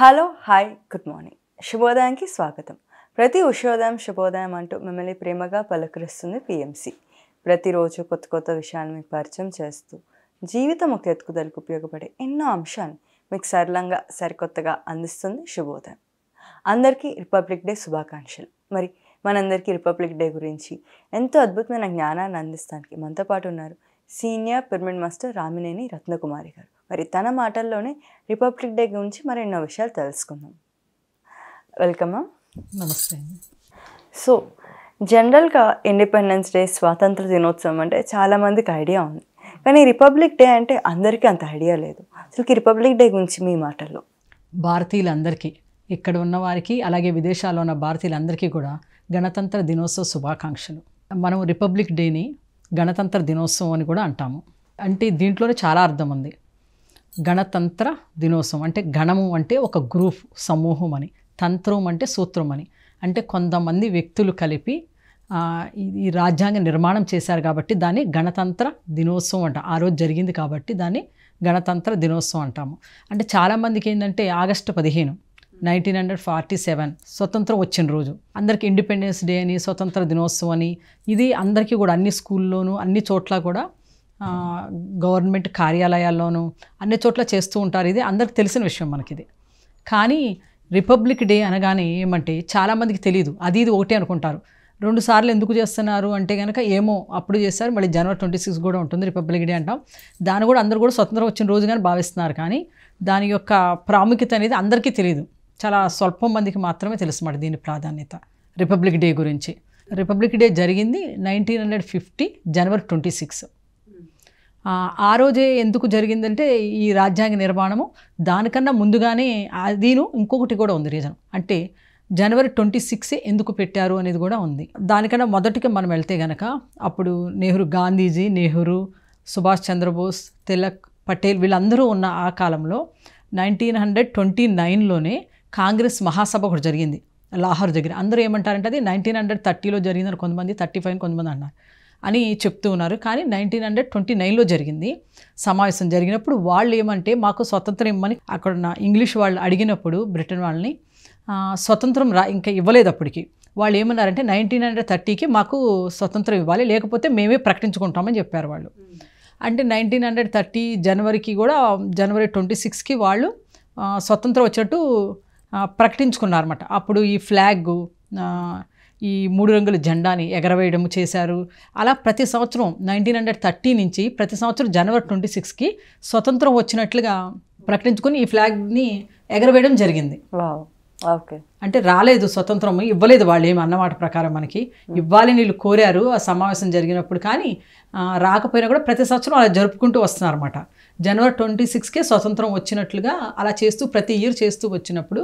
Hello hi good morning శుభోదయానికి స్వాగతం ప్రతి ఉషోదయం శుభోదయం అంటూ మిమ్మల్ని ప్రేమగా పలకరిస్తుంది పిఎంసి ప్రతిరోజు కొత్త కొత్త విషయాలను మీకు పరిచయం చేస్తూ జీవితం ఒక ఎత్తుకుదలకు ఉపయోగపడే ఎన్నో అంశాలు మీకు సరళంగా సరికొత్తగా అందిస్తుంది శుభోదయం అందరికీ రిపబ్లిక్ డే శుభాకాంక్షలు మరి మనందరికీ రిపబ్లిక్ డే గురించి ఎంతో అద్భుతమైన జ్ఞానాన్ని అందిస్తానికి మనతో పాటు ఉన్నారు senior pyramid master Ramineni Ratnakumari garu మరి తన మాటల్లోనే రిపబ్లిక్ డే గురించి ఎన్నో విషయాలు తెలుసుకుందాం వెల్కమ్ నమస్తే సో జనరల్గా ఇండిపెండెన్స్ డే స్వాతంత్ర దినోత్సవం అంటే చాలామందికి ఐడియా ఉంది కానీ రిపబ్లిక్ డే అంటే అందరికీ అంత ఐడియా లేదు అసలుకి రిపబ్లిక్ డే గురించి మీ మాటల్లో భారతీయులందరికీ ఇక్కడ ఉన్నవారికి అలాగే విదేశాల్లో ఉన్న భారతీయులందరికీ కూడా గణతంత్ర దినోత్సవ శుభాకాంక్షలు మనం రిపబ్లిక్ డేని గణతంత్ర దినోత్సవం అని కూడా అంటాము అంటే దీంట్లోనే చాలా అర్థం ఉంది గణతంత్ర దినోత్సవం అంటే గణము అంటే ఒక గ్రూప్ సమూహం అని తంత్రం అంటే సూత్రం అని అంటే కొంతమంది వ్యక్తులు కలిపి ఈ రాజ్యాంగ నిర్మాణం చేశారు కాబట్టి దాన్ని గణతంత్ర దినోత్సవం అంట ఆ రోజు జరిగింది కాబట్టి దాన్ని గణతంత్ర దినోత్సవం అంటాము అంటే చాలామందికి ఏంటంటే ఆగస్టు పదిహేను నైన్టీన్ హండ్రెడ్ ఫార్టీ సెవెన్ స్వతంత్రం వచ్చిన రోజు అందరికి ఇండిపెండెన్స్ డే అని స్వతంత్ర దినోత్సవం అని ఇది అందరికీ కూడా అన్ని స్కూల్లోనూ అన్ని చోట్ల కూడా గవర్నమెంట్ కార్యాలయాల్లోనూ అన్ని చోట్ల చేస్తూ ఉంటారు ఇది అందరికి తెలిసిన విషయం మనకిది కానీ రిపబ్లిక్ డే అనగానే ఏమంటే చాలామందికి తెలియదు అది ఇది ఒకటే అనుకుంటారు రెండు సార్లు ఎందుకు చేస్తున్నారు అంటే కనుక ఏమో అప్పుడు చేస్తారు మళ్ళీ జనవరి ట్వంటీ సిక్స్ కూడా ఉంటుంది రిపబ్లిక్ డే అంటాం దాన్ని కూడా అందరూ కూడా స్వతంత్రం వచ్చిన రోజు కానీ భావిస్తున్నారు కానీ దాని యొక్క ప్రాముఖ్యత అనేది అందరికీ తెలియదు చాలా స్వల్ప మందికి మాత్రమే తెలుసు మాట దీని ప్రాధాన్యత రిపబ్లిక్ డే గురించి రిపబ్లిక్ డే జరిగింది నైన్టీన్ హండ్రెడ్ ఫిఫ్టీ జనవరి ట్వంటీ సిక్స్ ఆ రోజే ఎందుకు జరిగిందంటే ఈ రాజ్యాంగ నిర్మాణము దానికన్నా ముందుగానే దీని ఇంకొకటి కూడా ఉంది రీజన్ అంటే జనవరి ట్వంటీ సిక్స్ ఎందుకు పెట్టారు అనేది కూడా ఉంది దానికన్నా మొదటికి మనం వెళ్తే గనక అప్పుడు నెహ్రూ గాంధీజీ నెహ్రూ సుభాష్ చంద్రబోస్ తిలక్ పటేల్ వీళ్ళందరూ ఉన్న ఆ కాలంలో నైన్టీన్ హండ్రెడ్ ట్వంటీ నైన్లోనే కాంగ్రెస్ మహాసభ ఒకటి జరిగింది లాహోర్ దగ్గర అందరూ ఏమంటారంటే అది నైన్టీన్ హండ్రెడ్ థర్టీలో జరిగిందని కొంతమంది థర్టీ ఫైవ్ కొంతమంది అన్నారు అని చెప్తూ ఉన్నారు కానీ నైన్టీన్ హండ్రెడ్ ట్వంటీ నైన్లో జరిగింది సమావేశం జరిగినప్పుడు వాళ్ళు ఏమంటే మాకు స్వతంత్రం ఇమ్మని అక్కడ ఇంగ్లీష్ వాళ్ళు అడిగినప్పుడు బ్రిటన్ వాళ్ళని స్వతంత్రం రా ఇంకా ఇవ్వలేదు అప్పటికి వాళ్ళు ఏమన్నారంటే నైన్టీన్ హండ్రెడ్ థర్టీకి మాకు స్వతంత్రం ఇవ్వాలి లేకపోతే మేమే ప్రకటించుకుంటామని చెప్పారు వాళ్ళు అంటే నైన్టీన్ హండ్రెడ్ థర్టీ జనవరికి కూడా జనవరి ట్వంటీ సిక్స్కి వాళ్ళు స్వతంత్రం వచ్చినట్టు ప్రకటించుకున్నారన్నమాట అప్పుడు ఈ ఫ్లాగ్ ఈ మూడు రంగుల జెండాని ఎగరవేయడం చేశారు అలా ప్రతి సంవత్సరం నైన్టీన్ హండ్రెడ్ థర్టీ నుంచి ప్రతి సంవత్సరం జనవరి ట్వంటీ సిక్స్కి స్వతంత్రం వచ్చినట్లుగా ప్రకటించుకుని ఈ ఫ్లాగ్ని ఎగరవేయడం జరిగింది ఓకే అంటే రాలేదు స్వతంత్రం ఇవ్వలేదు వాళ్ళు ఏమి అన్నమాట ప్రకారం మనకి ఇవ్వాలి వీళ్ళు కోరారు ఆ సమావేశం జరిగినప్పుడు కానీ రాకపోయినా కూడా ప్రతి సంవత్సరం అలా జరుపుకుంటూ వస్తున్నారన్నమాట జనవరి ట్వంటీ సిక్స్కే స్వతంత్రం వచ్చినట్లుగా అలా చేస్తూ ప్రతి ఇయర్ చేస్తూ వచ్చినప్పుడు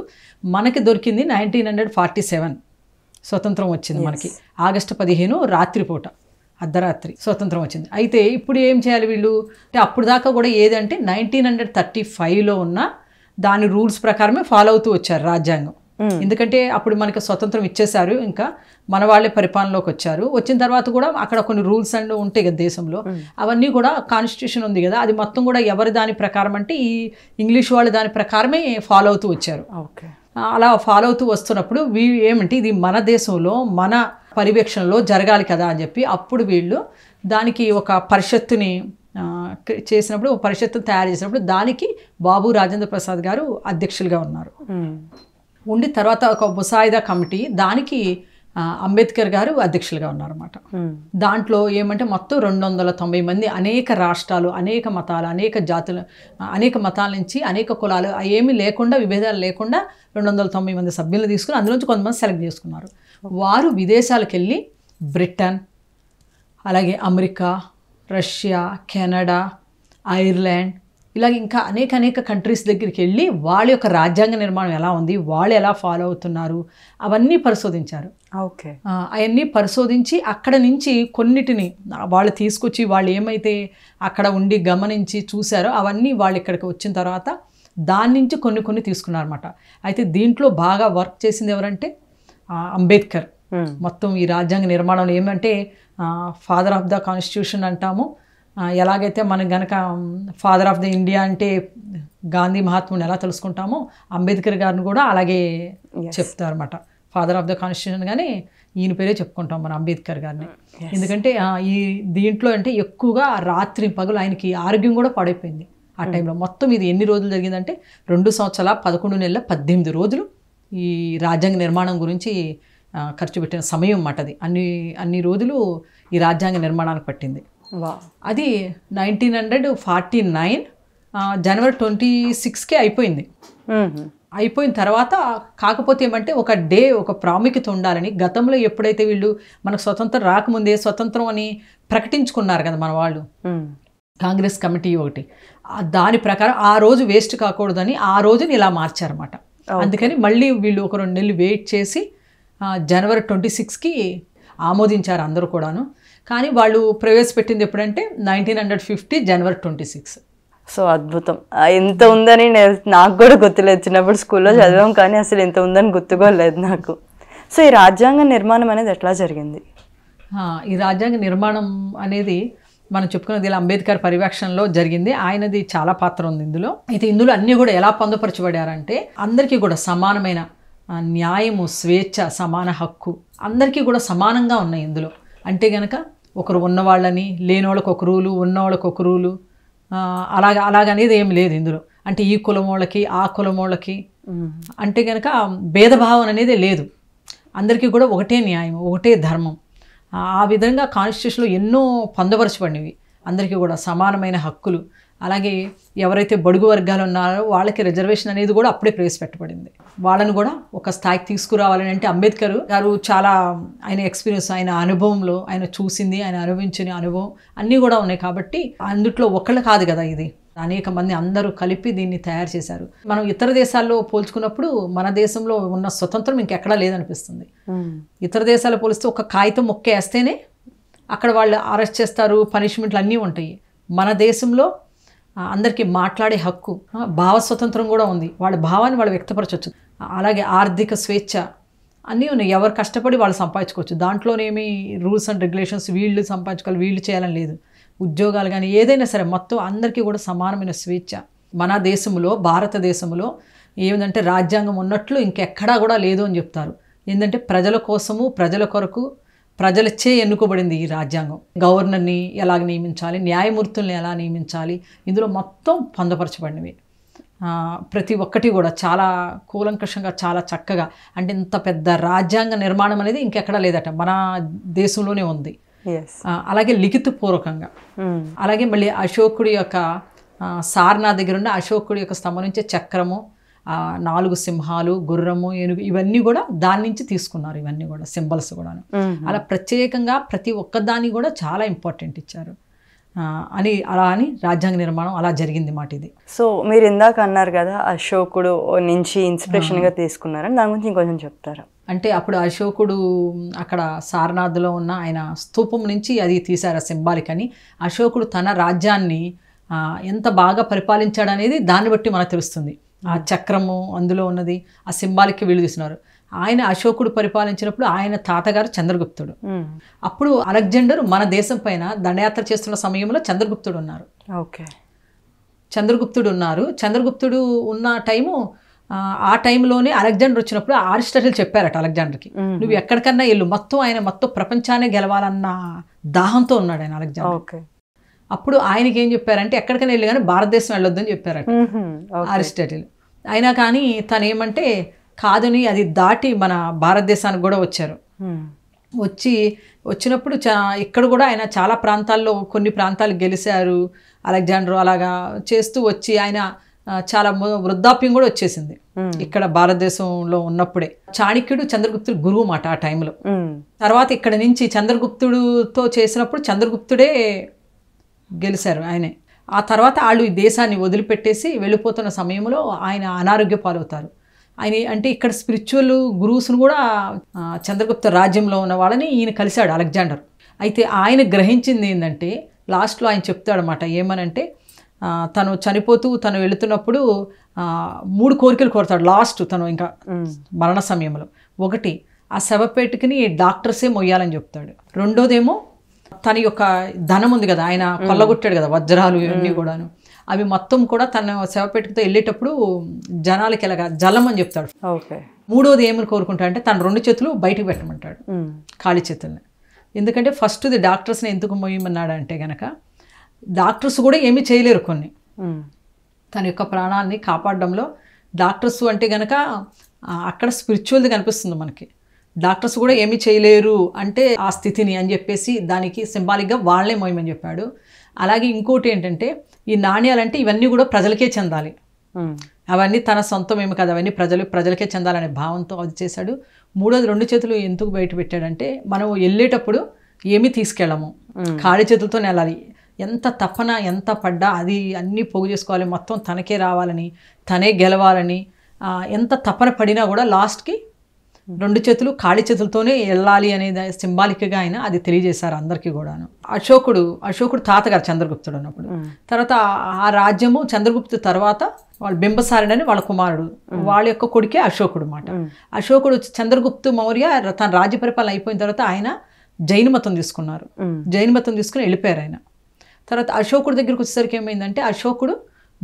మనకి దొరికింది నైన్టీన్ హండ్రెడ్ ఫార్టీ సెవెన్ స్వతంత్రం వచ్చింది మనకి ఆగస్టు పదిహేను రాత్రిపూట అర్ధరాత్రి స్వతంత్రం వచ్చింది అయితే ఇప్పుడు ఏం చేయాలి వీళ్ళు అంటే అప్పుడు దాకా కూడా ఏదంటే నైన్టీన్ హండ్రెడ్ థర్టీ ఫైవ్లో ఉన్న దాని రూల్స్ ప్రకారమే ఫాలో అవుతూ వచ్చారు రాజ్యాంగం Hmm. ఎందుకంటే అప్పుడు మనకి స్వతంత్రం ఇచ్చేశారు ఇంకా మన వాళ్ళే పరిపాలనలోకి వచ్చారు వచ్చిన తర్వాత కూడా అక్కడ కొన్ని రూల్స్ అండ్ ఉంటాయి కదా దేశంలో hmm. అవన్నీ కూడా కాన్స్టిట్యూషన్ ఉంది కదా అది మొత్తం కూడా ఎవరి దాని ప్రకారం అంటే ఈ ఇంగ్లీష్ వాళ్ళు దాని ప్రకారమే ఫాలో అవుతూ వచ్చారు అలా ఫాలో అవుతూ వస్తున్నప్పుడు వీళ్ళు ఏమంటే ఇది మన దేశంలో మన పర్యవేక్షణలో జరగాలి కదా అని చెప్పి అప్పుడు వీళ్ళు దానికి ఒక పరిషత్తుని చేసినప్పుడు పరిషత్తు తయారు చేసినప్పుడు దానికి బాబు రాజేంద్ర ప్రసాద్ గారు అధ్యక్షులుగా ఉన్నారు hmm. ఉండి తర్వాత ఒక ముసాయిదా కమిటీ దానికి అంబేద్కర్ గారు అధ్యక్షులుగా ఉన్నారన్నమాట దాంట్లో ఏమంటే మొత్తం రెండు వందల తొంభై మంది అనేక రాష్ట్రాలు అనేక మతాలు అనేక జాతులు అనేక మతాల నుంచి అనేక కులాలు ఏమీ లేకుండా విభేదాలు లేకుండా రెండు వందల తొంభై మంది సభ్యులు తీసుకుని అందులోంచి కొంతమంది సెలెక్ట్ చేసుకున్నారు వారు విదేశాలకు వెళ్ళి బ్రిటన్ అలాగే అమెరికా రష్యా కెనడా ఐర్లాండ్ ఇలాగ ఇంకా అనేక అనేక కంట్రీస్ దగ్గరికి వెళ్ళి వాళ్ళ యొక్క రాజ్యాంగ నిర్మాణం ఎలా ఉంది వాళ్ళు ఎలా ఫాలో అవుతున్నారు అవన్నీ పరిశోధించారు ఓకే అవన్నీ పరిశోధించి అక్కడ నుంచి కొన్నిటిని వాళ్ళు తీసుకొచ్చి వాళ్ళు ఏమైతే అక్కడ ఉండి గమనించి చూశారో అవన్నీ వాళ్ళు ఇక్కడికి వచ్చిన తర్వాత దాని నుంచి కొన్ని కొన్ని తీసుకున్నారన్నమాట అయితే దీంట్లో బాగా వర్క్ చేసింది ఎవరంటే అంబేద్కర్ మొత్తం ఈ రాజ్యాంగ నిర్మాణంలో ఏమంటే ఫాదర్ ఆఫ్ ద కాన్స్టిట్యూషన్ అంటాము ఎలాగైతే మనం గనక ఫాదర్ ఆఫ్ ది ఇండియా అంటే గాంధీ మహాత్ముని ఎలా తెలుసుకుంటామో అంబేద్కర్ గారిని కూడా అలాగే చెప్తారు అనమాట ఫాదర్ ఆఫ్ ద కాన్స్టిట్యూషన్ కానీ ఈయన పేరే చెప్పుకుంటాం మనం అంబేద్కర్ గారిని mm, ఎందుకంటే ఈ దీంట్లో అంటే ఎక్కువగా రాత్రి పగులు ఆయనకి ఆరోగ్యం కూడా పాడైపోయింది ఆ mm. టైంలో మొత్తం ఇది ఎన్ని రోజులు జరిగిందంటే రెండు సంవత్సరాల పదకొండు నెలల పద్దెనిమిది రోజులు ఈ రాజ్యాంగ నిర్మాణం గురించి ఖర్చు పెట్టిన సమయం మాటది అన్ని అన్ని రోజులు ఈ రాజ్యాంగ నిర్మాణానికి పట్టింది అది నైన్టీన్ హండ్రెడ్ ఫార్టీ నైన్ జనవరి ట్వంటీ సిక్స్కే అయిపోయింది అయిపోయిన తర్వాత కాకపోతే ఏమంటే ఒక డే ఒక ప్రాముఖ్యత ఉండాలని గతంలో ఎప్పుడైతే వీళ్ళు మనకు స్వతంత్రం రాకముందే స్వతంత్రం అని ప్రకటించుకున్నారు కదా మన వాళ్ళు కాంగ్రెస్ కమిటీ ఒకటి దాని ప్రకారం ఆ రోజు వేస్ట్ కాకూడదని ఆ రోజుని ఇలా మార్చారన్నమాట అందుకని మళ్ళీ వీళ్ళు ఒక రెండు నెలలు వెయిట్ చేసి జనవరి ట్వంటీ సిక్స్కి ఆమోదించారు అందరూ కూడాను కానీ వాళ్ళు ప్రవేశపెట్టింది ఎప్పుడంటే నైన్టీన్ హండ్రెడ్ ఫిఫ్టీ జనవరి ట్వంటీ సిక్స్ సో అద్భుతం ఎంత ఉందని నేను నాకు కూడా గుర్తులేదు చిన్నప్పుడు స్కూల్లో చదివాం కానీ అసలు ఎంత ఉందని గుర్తుకోలేదు నాకు సో ఈ రాజ్యాంగ నిర్మాణం అనేది ఎట్లా జరిగింది ఈ రాజ్యాంగ నిర్మాణం అనేది మనం చెప్పుకున్నది ఇలా అంబేద్కర్ పర్యవేక్షణలో జరిగింది ఆయనది చాలా పాత్ర ఉంది ఇందులో అయితే ఇందులో అన్నీ కూడా ఎలా పొందపరచబడారంటే అందరికీ కూడా సమానమైన న్యాయము స్వేచ్ఛ సమాన హక్కు అందరికీ కూడా సమానంగా ఉన్నాయి ఇందులో అంటే గనక ఒకరు ఉన్నవాళ్ళని లేనివాళ్ళకి ఒక రూలు ఉన్నవాళ్ళకి ఒక రూలు అలాగ అలాగనేది ఏం లేదు ఇందులో అంటే ఈ వాళ్ళకి ఆ వాళ్ళకి అంటే కనుక భేదభావం అనేది లేదు అందరికీ కూడా ఒకటే న్యాయం ఒకటే ధర్మం ఆ విధంగా కాన్స్టిట్యూషన్లో ఎన్నో పొందపరచబడినవి అందరికీ కూడా సమానమైన హక్కులు అలాగే ఎవరైతే బడుగు వర్గాలు ఉన్నారో వాళ్ళకి రిజర్వేషన్ అనేది కూడా అప్పుడే ప్రవేశపెట్టబడింది వాళ్ళను కూడా ఒక స్థాయికి తీసుకురావాలని అంటే అంబేద్కర్ గారు చాలా ఆయన ఎక్స్పీరియన్స్ ఆయన అనుభవంలో ఆయన చూసింది ఆయన అనుభవించిన అనుభవం అన్నీ కూడా ఉన్నాయి కాబట్టి అందుట్లో ఒకళ్ళు కాదు కదా ఇది అనేక మంది అందరూ కలిపి దీన్ని తయారు చేశారు మనం ఇతర దేశాల్లో పోల్చుకున్నప్పుడు మన దేశంలో ఉన్న స్వతంత్రం ఇంకెక్కడా లేదనిపిస్తుంది ఇతర దేశాలు పోలిస్తే ఒక కాగితం మొక్కేస్తేనే అక్కడ వాళ్ళు అరెస్ట్ చేస్తారు పనిష్మెంట్లు అన్నీ ఉంటాయి మన దేశంలో అందరికీ మాట్లాడే హక్కు భావ స్వతంత్రం కూడా ఉంది వాళ్ళ భావాన్ని వాళ్ళు వ్యక్తపరచవచ్చు అలాగే ఆర్థిక స్వేచ్ఛ అన్నీ ఉన్నాయి ఎవరు కష్టపడి వాళ్ళు సంపాదించుకోవచ్చు దాంట్లోనేమి రూల్స్ అండ్ రెగ్యులేషన్స్ వీళ్ళు సంపాదించుకోవాలి వీళ్ళు చేయాలని లేదు ఉద్యోగాలు కానీ ఏదైనా సరే మొత్తం అందరికీ కూడా సమానమైన స్వేచ్ఛ మన దేశంలో భారతదేశంలో ఏమిటంటే రాజ్యాంగం ఉన్నట్లు ఇంకెక్కడా కూడా లేదు అని చెప్తారు ఏంటంటే ప్రజల కోసము ప్రజల కొరకు ప్రజలచే ఎన్నుకోబడింది ఈ రాజ్యాంగం గవర్నర్ని ఎలా నియమించాలి న్యాయమూర్తుల్ని ఎలా నియమించాలి ఇందులో మొత్తం పొందపరచబడినవి ప్రతి ఒక్కటి కూడా చాలా కూలంకషంగా చాలా చక్కగా అంటే ఇంత పెద్ద రాజ్యాంగ నిర్మాణం అనేది ఇంకెక్కడా లేదట మన దేశంలోనే ఉంది అలాగే లిఖితపూర్వకంగా hmm. అలాగే మళ్ళీ అశోకుడి యొక్క సారనాథ్ దగ్గర ఉన్న అశోకుడి యొక్క స్తంభం నుంచే చక్రము నాలుగు సింహాలు గుర్రము ఏనుగు ఇవన్నీ కూడా దాని నుంచి తీసుకున్నారు ఇవన్నీ కూడా సింబల్స్ కూడా అలా ప్రత్యేకంగా ప్రతి ఒక్కదాన్ని కూడా చాలా ఇంపార్టెంట్ ఇచ్చారు అని అలా అని రాజ్యాంగ నిర్మాణం అలా జరిగింది మాట ఇది సో మీరు ఇందాక అన్నారు కదా అశోకుడు నుంచి ఇన్స్పిరేషన్గా తీసుకున్నారని దాని గురించి ఇంకొంచెం చెప్తారా అంటే అప్పుడు అశోకుడు అక్కడ సారనాథ్లో ఉన్న ఆయన స్థూపం నుంచి అది తీశారు సింబాలిక్ అని అశోకుడు తన రాజ్యాన్ని ఎంత బాగా పరిపాలించాడనేది దాన్ని బట్టి మనకు తెలుస్తుంది ఆ చక్రము అందులో ఉన్నది ఆ సింబాలిక్కి వీళ్ళు తీస్తున్నారు ఆయన అశోకుడు పరిపాలించినప్పుడు ఆయన తాతగారు చంద్రగుప్తుడు అప్పుడు అలెగ్జాండర్ మన దేశం పైన దండయాత్ర చేస్తున్న సమయంలో చంద్రగుప్తుడు ఉన్నారు ఓకే చంద్రగుప్తుడు ఉన్నారు చంద్రగుప్తుడు ఉన్న టైము ఆ టైంలోనే అలెగ్జాండర్ వచ్చినప్పుడు ఆరిస్టటిల్ చెప్పారట అలెగ్జాండర్కి నువ్వు ఎక్కడికన్నా వెళ్ళు మొత్తం ఆయన మొత్తం ప్రపంచాన్ని గెలవాలన్న దాహంతో ఉన్నాడు ఆయన అలెగ్జాండర్ అప్పుడు ఆయనకి ఏం చెప్పారంటే ఎక్కడికైనా వెళ్ళి కానీ భారతదేశం వెళ్ళొద్దని చెప్పారట అరిస్టాటిల్ అయినా కానీ తను ఏమంటే కాదని అది దాటి మన భారతదేశానికి కూడా వచ్చారు వచ్చి వచ్చినప్పుడు చా ఇక్కడ కూడా ఆయన చాలా ప్రాంతాల్లో కొన్ని ప్రాంతాలు గెలిచారు అలెగ్జాండర్ అలాగా చేస్తూ వచ్చి ఆయన చాలా వృద్ధాప్యం కూడా వచ్చేసింది ఇక్కడ భారతదేశంలో ఉన్నప్పుడే చాణక్యుడు చంద్రగుప్తుడు గురువు మాట ఆ టైంలో తర్వాత ఇక్కడ నుంచి చంద్రగుప్తుడుతో చేసినప్పుడు చంద్రగుప్తుడే గెలిచారు ఆయనే ఆ తర్వాత వాళ్ళు ఈ దేశాన్ని వదిలిపెట్టేసి వెళ్ళిపోతున్న సమయంలో ఆయన అనారోగ్య పాలవుతారు ఆయన అంటే ఇక్కడ స్పిరిచువల్ గురువుస్ను కూడా చంద్రగుప్త రాజ్యంలో ఉన్న వాళ్ళని ఈయన కలిశాడు అలెగ్జాండర్ అయితే ఆయన గ్రహించింది ఏంటంటే లాస్ట్లో ఆయన చెప్తాడనమాట ఏమనంటే తను చనిపోతూ తను వెళుతున్నప్పుడు మూడు కోరికలు కోరుతాడు లాస్ట్ తను ఇంకా మరణ సమయంలో ఒకటి ఆ శవపేటకిని డాక్టర్సే మొయ్యాలని చెప్తాడు రెండోదేమో తన యొక్క ధనం ఉంది కదా ఆయన కొల్లగొట్టాడు కదా వజ్రాలు ఇవన్నీ కూడాను అవి మొత్తం కూడా తన శవపేటికతో వెళ్ళేటప్పుడు జనాలకి ఎలాగా జలం అని చెప్తాడు మూడోది ఏమని కోరుకుంటా అంటే తన రెండు చేతులు బయటకు పెట్టమంటాడు ఖాళీ చేతుల్ని ఎందుకంటే ఫస్ట్ది డాక్టర్స్ని ఎందుకు మోయమన్నాడు అంటే గనక డాక్టర్స్ కూడా ఏమీ చేయలేరు కొన్ని తన యొక్క ప్రాణాలని కాపాడడంలో డాక్టర్స్ అంటే గనక అక్కడ స్పిరిచువల్ది కనిపిస్తుంది మనకి డాక్టర్స్ కూడా ఏమీ చేయలేరు అంటే ఆ స్థితిని అని చెప్పేసి దానికి సింబాలిక్గా వాళ్లే మోయమని చెప్పాడు అలాగే ఇంకోటి ఏంటంటే ఈ నాణ్యాలంటే ఇవన్నీ కూడా ప్రజలకే చెందాలి అవన్నీ తన సొంతం ఏమి కాదు అవన్నీ ప్రజలు ప్రజలకే చెందాలనే భావంతో అది చేశాడు మూడోది రెండు చేతులు ఎందుకు బయట పెట్టాడంటే మనం వెళ్ళేటప్పుడు ఏమీ తీసుకెళ్ళము ఖాళీ చేతులతో వెళ్ళాలి ఎంత తపన ఎంత పడ్డా అది అన్నీ పోగు చేసుకోవాలి మొత్తం తనకే రావాలని తనే గెలవాలని ఎంత తపన పడినా కూడా లాస్ట్కి రెండు చేతులు ఖాళీ చేతులతోనే వెళ్ళాలి అనేది సింబాలిక్గా ఆయన అది తెలియజేశారు అందరికీ కూడాను అశోకుడు అశోకుడు తాతగారు చంద్రగుప్తుడు అన్నప్పుడు తర్వాత ఆ రాజ్యము చంద్రగుప్తు తర్వాత వాళ్ళు బింబసారుడు అని వాళ్ళ కుమారుడు వాళ్ళ యొక్క కొడుకే అశోకుడు అనమాట అశోకుడు చంద్రగుప్తు మౌర్య తన రాజ్య పరిపాలన అయిపోయిన తర్వాత ఆయన జైన మతం తీసుకున్నారు జైన మతం తీసుకుని వెళ్ళిపోయారు ఆయన తర్వాత అశోకుడు దగ్గరికి వచ్చేసరికి ఏమైందంటే అశోకుడు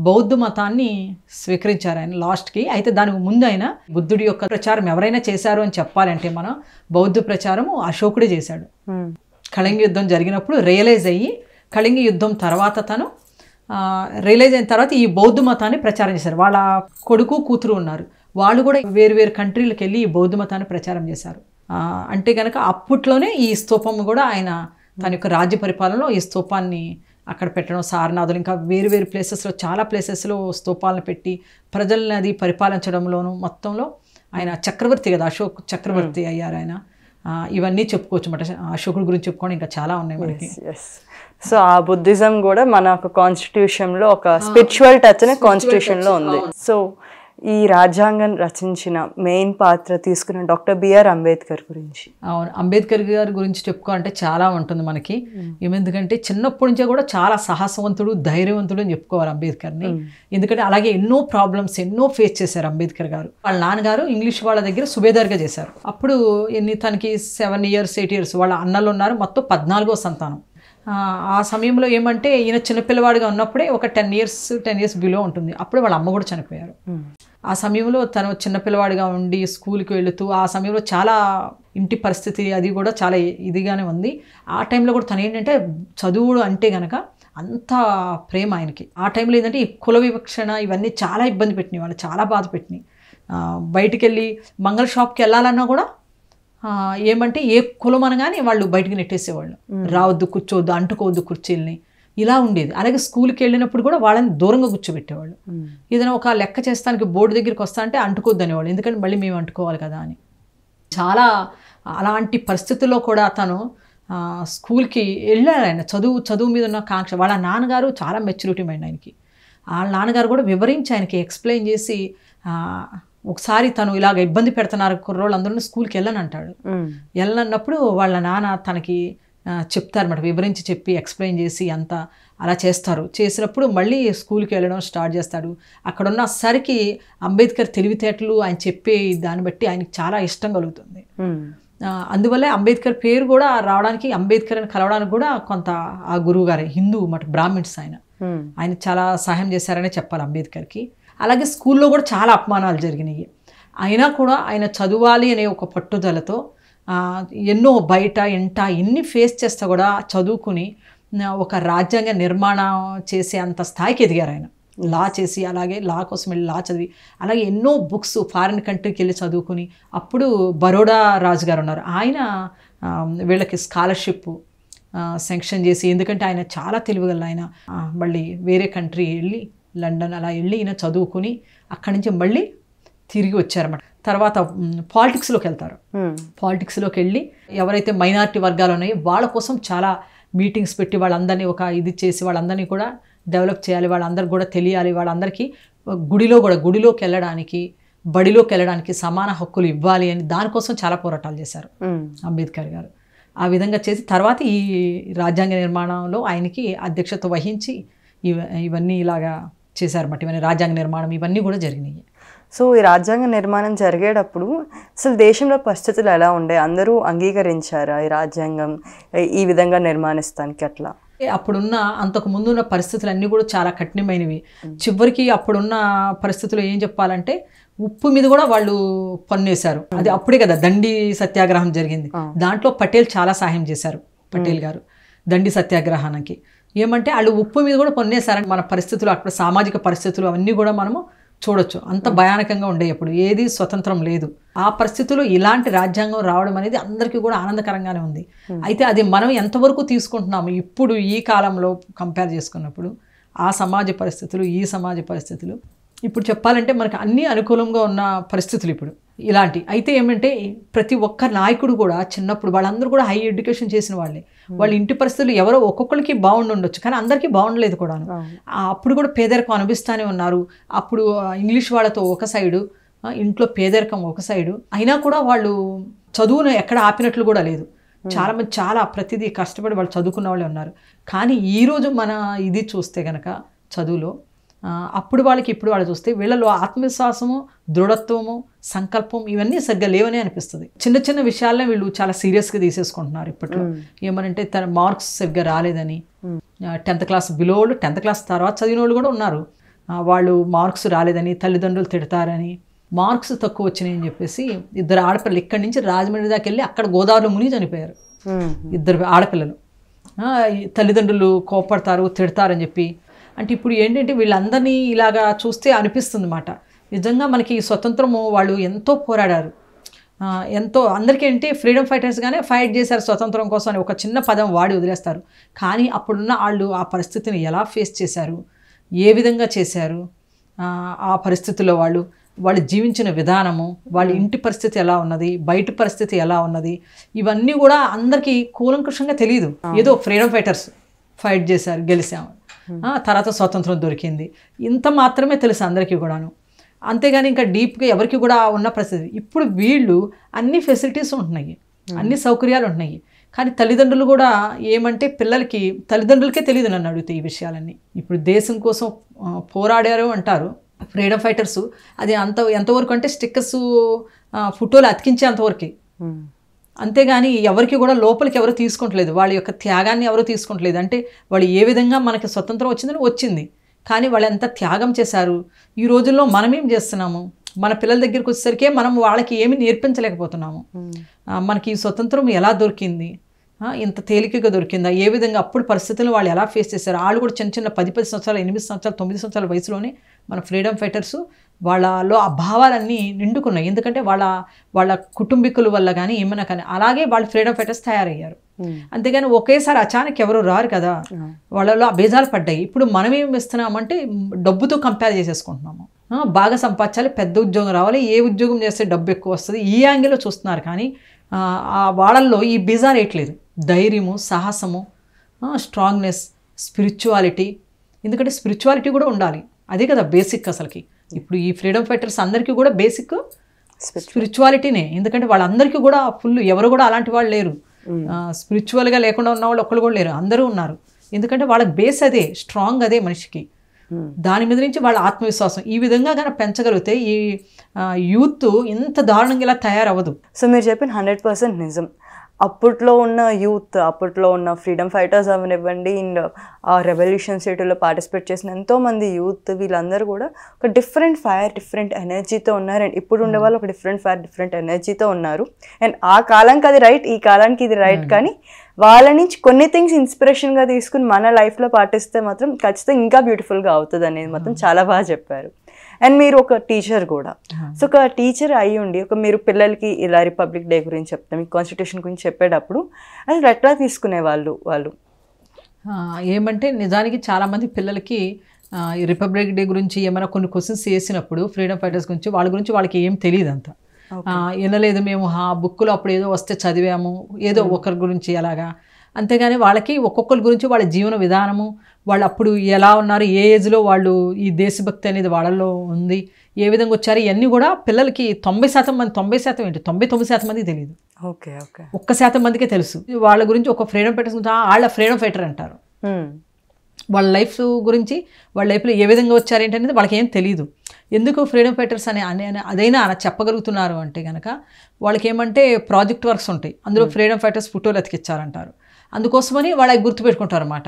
బౌద్ధ మతాన్ని స్వీకరించారు ఆయన లాస్ట్కి అయితే దానికి ముందు ఆయన బుద్ధుడి యొక్క ప్రచారం ఎవరైనా చేశారు అని చెప్పాలంటే మనం బౌద్ధ ప్రచారం అశోకుడే చేశాడు కళింగ యుద్ధం జరిగినప్పుడు రియలైజ్ అయ్యి కళింగ యుద్ధం తర్వాత తను రియలైజ్ అయిన తర్వాత ఈ బౌద్ధ మతాన్ని ప్రచారం చేశారు వాళ్ళ కొడుకు కూతురు ఉన్నారు వాళ్ళు కూడా వేరు వేరు కంట్రీలకు వెళ్ళి ఈ బౌద్ధ మతాన్ని ప్రచారం చేశారు అంటే కనుక అప్పట్లోనే ఈ స్తూపం కూడా ఆయన తన యొక్క రాజ్య పరిపాలనలో ఈ స్తూపాన్ని అక్కడ పెట్టడం సారనాథులు ఇంకా వేరు వేరు ప్లేసెస్లో చాలా ప్లేసెస్లో స్తూపాలను పెట్టి ప్రజల్ని అది పరిపాలించడంలోనూ మొత్తంలో ఆయన చక్రవర్తి కదా అశోక్ చక్రవర్తి hmm. అయ్యారు ఆయన ఇవన్నీ చెప్పుకోవచ్చు అనమాట అశోకుడి గురించి చెప్పుకోవడం ఇంకా చాలా ఉన్నాయి మనకి సో ఆ బుద్ధిజం కూడా మన ఒక కాన్స్టిట్యూషన్లో ఒక స్పిరిచువల్ టచ్ అనే కాన్స్టిట్యూషన్లో ఉంది సో ఈ రాజ్యాంగం రచించిన మెయిన్ పాత్ర తీసుకున్న డాక్టర్ బిఆర్ అంబేద్కర్ గురించి అవును అంబేద్కర్ గారి గురించి చెప్పుకోవాలంటే చాలా ఉంటుంది మనకి ఎందుకంటే చిన్నప్పటి నుంచే కూడా చాలా సాహసవంతుడు ధైర్యవంతుడు అని చెప్పుకోవాలి అంబేద్కర్ని ఎందుకంటే అలాగే ఎన్నో ప్రాబ్లమ్స్ ఎన్నో ఫేస్ చేశారు అంబేద్కర్ గారు వాళ్ళ నాన్నగారు ఇంగ్లీష్ వాళ్ళ దగ్గర సుబేదార్గా చేశారు అప్పుడు ఎన్ని తనకి సెవెన్ ఇయర్స్ ఎయిట్ ఇయర్స్ వాళ్ళ అన్నలు ఉన్నారు మొత్తం పద్నాలుగో సంతానం ఆ సమయంలో ఏమంటే ఈయన చిన్నపిల్లవాడిగా ఉన్నప్పుడే ఒక ten years ten years below ఉంటుంది అప్పుడే వాళ్ళ అమ్మ కూడా చనిపోయారు ఆ సమయంలో తను చిన్నపిల్లవాడిగా ఉండి స్కూల్కి వెళుతూ ఆ సమయంలో చాలా ఇంటి పరిస్థితి అది కూడా చాలా ఇదిగానే ఉంది ఆ టైంలో కూడా తను ఏంటంటే చదువుడు అంటే గనక అంత ప్రేమ ఆయనకి ఆ టైంలో ఏంటంటే ఈ కుల వివక్షణ ఇవన్నీ చాలా ఇబ్బంది పెట్టినాయి వాళ్ళు చాలా బాధ పెట్టినాయి బయటికి వెళ్ళి మంగళ షాప్కి వెళ్ళాలన్నా కూడా ఏమంటే ఏ కులం అనగానే వాళ్ళు బయటకు నెట్టేసేవాళ్ళు రావద్దు కూర్చోవద్దు అంటుకోవద్దు కుర్చీల్ని ఇలా ఉండేది అలాగే స్కూల్కి వెళ్ళినప్పుడు కూడా వాళ్ళని దూరంగా కూర్చోబెట్టేవాళ్ళు ఏదైనా ఒక లెక్క చేస్తానికి బోర్డు దగ్గరికి వస్తా అంటే అంటుకోవద్దు అనేవాళ్ళు ఎందుకంటే మళ్ళీ మేము అంటుకోవాలి కదా అని చాలా అలాంటి పరిస్థితుల్లో కూడా అతను స్కూల్కి వెళ్ళారు ఆయన చదువు చదువు మీద ఉన్న కాంక్ష వాళ్ళ నాన్నగారు చాలా మెచ్యూరిటీ మైండ్ ఆయనకి వాళ్ళ నాన్నగారు కూడా వివరించి ఆయనకి ఎక్స్ప్లెయిన్ చేసి ఒకసారి తను ఇలాగ ఇబ్బంది పెడుతున్నారు కుర్రోళ్ళు అందరూ స్కూల్కి వెళ్ళని అంటాడు వెళ్ళనప్పుడు వాళ్ళ నాన్న తనకి చెప్తారన్నమాట వివరించి చెప్పి ఎక్స్ప్లెయిన్ చేసి అంతా అలా చేస్తారు చేసినప్పుడు మళ్ళీ స్కూల్కి వెళ్ళడం స్టార్ట్ చేస్తాడు అక్కడ ఉన్న సరికి అంబేద్కర్ తెలివితేటలు ఆయన చెప్పే దాన్ని బట్టి ఆయనకి చాలా ఇష్టం కలుగుతుంది అందువల్ల అంబేద్కర్ పేరు కూడా రావడానికి అంబేద్కర్ అని కలవడానికి కూడా కొంత ఆ గురువు గారే హిందూ మాట బ్రాహ్మిన్స్ ఆయన ఆయన చాలా సహాయం చేశారనే చెప్పాలి అంబేద్కర్కి అలాగే స్కూల్లో కూడా చాలా అపమానాలు జరిగినాయి అయినా కూడా ఆయన చదవాలి అనే ఒక పట్టుదలతో ఎన్నో బయట ఎంట ఎన్ని ఫేస్ చేస్తా కూడా చదువుకుని ఒక రాజ్యాంగ నిర్మాణం చేసే అంత స్థాయికి ఎదిగారు ఆయన లా చేసి అలాగే లా కోసం వెళ్ళి లా చదివి అలాగే ఎన్నో బుక్స్ ఫారిన్ కంట్రీకి వెళ్ళి చదువుకుని అప్పుడు బరోడా రాజు గారు ఉన్నారు ఆయన వీళ్ళకి స్కాలర్షిప్ శాంక్షన్ చేసి ఎందుకంటే ఆయన చాలా తెలివిగల ఆయన మళ్ళీ వేరే కంట్రీ వెళ్ళి లండన్ అలా వెళ్ళి ఈయన చదువుకుని అక్కడి నుంచి మళ్ళీ తిరిగి వచ్చారన్నమాట తర్వాత పాలిటిక్స్లోకి వెళ్తారు పాలిటిక్స్లోకి hmm. వెళ్ళి ఎవరైతే మైనారిటీ వర్గాలు ఉన్నాయో వాళ్ళ కోసం చాలా మీటింగ్స్ పెట్టి వాళ్ళందరినీ ఒక ఇది చేసి వాళ్ళందరినీ కూడా డెవలప్ చేయాలి వాళ్ళందరికీ కూడా తెలియాలి వాళ్ళందరికీ గుడిలో కూడా గుడిలోకి వెళ్ళడానికి బడిలోకి వెళ్ళడానికి సమాన హక్కులు ఇవ్వాలి అని దానికోసం చాలా పోరాటాలు చేశారు hmm. అంబేద్కర్ గారు ఆ విధంగా చేసి తర్వాత ఈ రాజ్యాంగ నిర్మాణంలో ఆయనకి అధ్యక్షత వహించి ఇవన్నీ ఇలాగా చేశారన్నమాట ఇవన్నీ రాజ్యాంగ నిర్మాణం ఇవన్నీ కూడా జరిగినాయి సో ఈ రాజ్యాంగ నిర్మాణం జరిగేటప్పుడు అసలు దేశంలో పరిస్థితులు ఎలా ఉండే అందరూ అంగీకరించారా ఈ రాజ్యాంగం ఈ విధంగా నిర్మాణిస్తానికి అట్లా అప్పుడున్న అంతకు ముందున్న పరిస్థితులు అన్నీ కూడా చాలా కఠినమైనవి చివరికి అప్పుడున్న పరిస్థితులు ఏం చెప్పాలంటే ఉప్పు మీద కూడా వాళ్ళు పన్నేశారు అది అప్పుడే కదా దండి సత్యాగ్రహం జరిగింది దాంట్లో పటేల్ చాలా సహాయం చేశారు పటేల్ గారు దండి సత్యాగ్రహానికి ఏమంటే వాళ్ళు ఉప్పు మీద కూడా పొన్నేసారని మన పరిస్థితులు అక్కడ సామాజిక పరిస్థితులు అవన్నీ కూడా మనము చూడొచ్చు అంత భయానకంగా ఉండే అప్పుడు ఏది స్వతంత్రం లేదు ఆ పరిస్థితుల్లో ఇలాంటి రాజ్యాంగం రావడం అనేది అందరికీ కూడా ఆనందకరంగానే ఉంది అయితే అది మనం ఎంతవరకు తీసుకుంటున్నాము ఇప్పుడు ఈ కాలంలో కంపేర్ చేసుకున్నప్పుడు ఆ సమాజ పరిస్థితులు ఈ సమాజ పరిస్థితులు ఇప్పుడు చెప్పాలంటే మనకు అన్నీ అనుకూలంగా ఉన్న పరిస్థితులు ఇప్పుడు ఇలాంటి అయితే ఏమంటే ప్రతి ఒక్క నాయకుడు కూడా చిన్నప్పుడు వాళ్ళందరూ కూడా హై ఎడ్యుకేషన్ చేసిన వాళ్ళే వాళ్ళ ఇంటి పరిస్థితులు ఎవరో ఒక్కొక్కరికి ఉండొచ్చు కానీ అందరికీ బాగుండలేదు కూడా అప్పుడు కూడా పేదరికం అనిపిస్తూనే ఉన్నారు అప్పుడు ఇంగ్లీష్ వాళ్ళతో ఒక సైడు ఇంట్లో పేదరికం ఒక సైడు అయినా కూడా వాళ్ళు చదువును ఎక్కడ ఆపినట్లు కూడా లేదు చాలా మంది చాలా ప్రతిదీ కష్టపడి వాళ్ళు చదువుకున్న వాళ్ళే ఉన్నారు కానీ ఈరోజు మన ఇది చూస్తే కనుక చదువులో అప్పుడు వాళ్ళకి ఇప్పుడు వాళ్ళు చూస్తే వీళ్ళలో ఆత్మవిశ్వాసము దృఢత్వము సంకల్పం ఇవన్నీ సరిగ్గా లేవనే అనిపిస్తుంది చిన్న చిన్న విషయాలనే వీళ్ళు చాలా సీరియస్గా తీసేసుకుంటున్నారు ఇప్పట్లో ఏమనంటే తన మార్క్స్ సరిగ్గా రాలేదని టెన్త్ క్లాస్ బిలో వాళ్ళు టెన్త్ క్లాస్ తర్వాత చదివిన వాళ్ళు కూడా ఉన్నారు వాళ్ళు మార్క్స్ రాలేదని తల్లిదండ్రులు తిడతారని మార్క్స్ తక్కువ వచ్చినాయని చెప్పేసి ఇద్దరు ఆడపిల్లలు ఇక్కడి నుంచి రాజమండ్రి దాకా వెళ్ళి అక్కడ గోదావరిలో ముని చనిపోయారు ఇద్దరు ఆడపిల్లలు తల్లిదండ్రులు కోపడతారు తిడతారని చెప్పి అంటే ఇప్పుడు ఏంటంటే వీళ్ళందరినీ ఇలాగా చూస్తే అనిపిస్తుంది అన్నమాట నిజంగా మనకి స్వతంత్రము వాళ్ళు ఎంతో పోరాడారు ఎంతో అందరికీ ఏంటి ఫ్రీడమ్ ఫైటర్స్గానే ఫైట్ చేశారు స్వతంత్రం కోసం అని ఒక చిన్న పదం వాడి వదిలేస్తారు కానీ అప్పుడున్న వాళ్ళు ఆ పరిస్థితిని ఎలా ఫేస్ చేశారు ఏ విధంగా చేశారు ఆ పరిస్థితుల్లో వాళ్ళు వాళ్ళు జీవించిన విధానము వాళ్ళ ఇంటి పరిస్థితి ఎలా ఉన్నది బయట పరిస్థితి ఎలా ఉన్నది ఇవన్నీ కూడా అందరికీ కూలంకృషంగా తెలియదు ఏదో ఫ్రీడమ్ ఫైటర్స్ ఫైట్ చేశారు గెలిచాము తర్వాత స్వతంత్రం దొరికింది ఇంత మాత్రమే తెలుసు అందరికీ కూడాను అంతేగాని ఇంకా డీప్గా ఎవరికి కూడా ఉన్న పరిస్థితి ఇప్పుడు వీళ్ళు అన్ని ఫెసిలిటీస్ ఉంటున్నాయి అన్ని సౌకర్యాలు ఉంటున్నాయి కానీ తల్లిదండ్రులు కూడా ఏమంటే పిల్లలకి తల్లిదండ్రులకే తెలియదు నన్ను అడిగితే ఈ విషయాలన్నీ ఇప్పుడు దేశం కోసం పోరాడారు అంటారు ఫ్రీడమ్ ఫైటర్స్ అది అంత ఎంతవరకు అంటే స్టిక్కర్స్ ఫోటోలు అతికించే అంతవరకు అంతేగాని ఎవరికి కూడా లోపలికి ఎవరు తీసుకుంటలేదు వాళ్ళ యొక్క త్యాగాన్ని ఎవరు తీసుకుంటలేదు అంటే వాళ్ళు ఏ విధంగా మనకి స్వతంత్రం వచ్చిందని వచ్చింది కానీ వాళ్ళు ఎంత త్యాగం చేశారు ఈ రోజుల్లో మనమేం చేస్తున్నాము మన పిల్లల దగ్గరికి వచ్చేసరికే మనం వాళ్ళకి ఏమి నేర్పించలేకపోతున్నాము hmm. మనకి ఈ స్వతంత్రం ఎలా దొరికింది ఇంత తేలికగా దొరికిందా ఏ విధంగా అప్పుడు పరిస్థితులు వాళ్ళు ఎలా ఫేస్ చేశారు వాళ్ళు కూడా చిన్న చిన్న పది పది సంవత్సరాలు ఎనిమిది సంవత్సరాలు తొమ్మిది సంవత్సరాల వయసులోనే మన ఫ్రీడమ్ ఫైటర్స్ వాళ్ళలో ఆ భావాలన్నీ నిండుకున్నాయి ఎందుకంటే వాళ్ళ వాళ్ళ కుటుంబీకుల వల్ల కానీ ఏమైనా కానీ అలాగే వాళ్ళు ఫ్రీడమ్ ఫైటర్స్ తయారయ్యారు అంతేగాని ఒకేసారి అచానక్ ఎవరు రారు కదా వాళ్ళలో బేజాలు పడ్డాయి ఇప్పుడు మనం ఏమి ఇస్తున్నామంటే డబ్బుతో కంపేర్ చేసేసుకుంటున్నాము బాగా సంపాదించాలి పెద్ద ఉద్యోగం రావాలి ఏ ఉద్యోగం చేస్తే డబ్బు ఎక్కువ వస్తుంది ఈ యాంగిల్లో చూస్తున్నారు కానీ ఆ వాళ్ళల్లో ఈ బీజా వేయట్లేదు ధైర్యము సాహసము స్ట్రాంగ్నెస్ స్పిరిచువాలిటీ ఎందుకంటే స్పిరిచువాలిటీ కూడా ఉండాలి అదే కదా బేసిక్ అసలుకి Hmm. ఇప్పుడు ఈ ఫ్రీడమ్ ఫైటర్స్ అందరికీ కూడా బేసిక్ స్పిరిచువాలిటీనే ఎందుకంటే వాళ్ళందరికీ కూడా ఫుల్ ఎవరు కూడా అలాంటి వాళ్ళు లేరు స్పిరిచువల్గా hmm. లేకుండా ఉన్న వాళ్ళు ఒక్కళ్ళు కూడా లేరు అందరూ ఉన్నారు ఎందుకంటే వాళ్ళకి బేస్ అదే స్ట్రాంగ్ అదే మనిషికి hmm. దాని మీద నుంచి వాళ్ళ ఆత్మవిశ్వాసం ఈ విధంగా కనుక పెంచగలిగితే ఈ యూత్ ఇంత దారుణంగా ఇలా తయారవ్వదు సో మీరు చెప్పిన హండ్రెడ్ పర్సెంట్ నిజం అప్పట్లో ఉన్న యూత్ అప్పట్లో ఉన్న ఫ్రీడమ్ ఫైటర్స్ అవనివ్వండి అండ్ ఆ రెవల్యూషన్ సిటీలో పార్టిసిపేట్ చేసిన ఎంతోమంది యూత్ వీళ్ళందరూ కూడా ఒక డిఫరెంట్ ఫైర్ డిఫరెంట్ ఎనర్జీతో ఉన్నారు అండ్ ఇప్పుడు ఉండే వాళ్ళు ఒక డిఫరెంట్ ఫైర్ డిఫరెంట్ ఎనర్జీతో ఉన్నారు అండ్ ఆ కాలానికి అది రైట్ ఈ కాలానికి ఇది రైట్ కానీ వాళ్ళ నుంచి కొన్ని థింగ్స్ ఇన్స్పిరేషన్గా తీసుకుని మన లైఫ్లో పాటిస్తే మాత్రం ఖచ్చితంగా ఇంకా బ్యూటిఫుల్గా అవుతుంది అనేది మాత్రం చాలా బాగా చెప్పారు అండ్ మీరు ఒక టీచర్ కూడా సో ఒక టీచర్ అయి ఉండి ఒక మీరు పిల్లలకి ఇలా రిపబ్లిక్ డే గురించి చెప్తాం మీకు కాన్స్టిట్యూషన్ గురించి చెప్పేటప్పుడు అది ఎట్లా తీసుకునే వాళ్ళు వాళ్ళు ఏమంటే నిజానికి చాలామంది పిల్లలకి రిపబ్లిక్ డే గురించి ఏమైనా కొన్ని క్వశ్చన్స్ చేసినప్పుడు ఫ్రీడమ్ ఫైటర్స్ గురించి వాళ్ళ గురించి వాళ్ళకి ఏం తెలియదు అంత వినలేదు మేము ఆ బుక్లో అప్పుడు ఏదో వస్తే చదివాము ఏదో hmm. ఒకరి గురించి అలాగా అంతేగాని వాళ్ళకి ఒక్కొక్కరి గురించి వాళ్ళ జీవన విధానము వాళ్ళు అప్పుడు ఎలా ఉన్నారు ఏ ఏజ్లో వాళ్ళు ఈ దేశభక్తి అనేది వాళ్ళలో ఉంది ఏ విధంగా వచ్చారు ఇవన్నీ కూడా పిల్లలకి తొంభై శాతం మంది తొంభై శాతం ఏంటి తొంభై తొమ్మిది శాతం మంది తెలియదు ఓకే ఓకే ఒక్క శాతం మందికే తెలుసు వాళ్ళ గురించి ఒక ఫ్రీడమ్ పెట్టేసుకుంటా వాళ్ళ ఫ్రీడమ్ ఫైటర్ అంటారు వాళ్ళ లైఫ్ గురించి వాళ్ళ లైఫ్లో ఏ విధంగా వచ్చారేంటి అనేది వాళ్ళకి ఏం తెలియదు ఎందుకు ఫ్రీడమ్ ఫైటర్స్ అని అనే అదైనా చెప్పగలుగుతున్నారు అంటే కనుక వాళ్ళకి ఏమంటే ప్రాజెక్ట్ వర్క్స్ ఉంటాయి అందులో ఫ్రీడమ్ ఫైటర్స్ ఫోటోలు ఎతికిచ్చారంటారు అందుకోసమని వాళ్ళు అవి గుర్తుపెట్టుకుంటారు అనమాట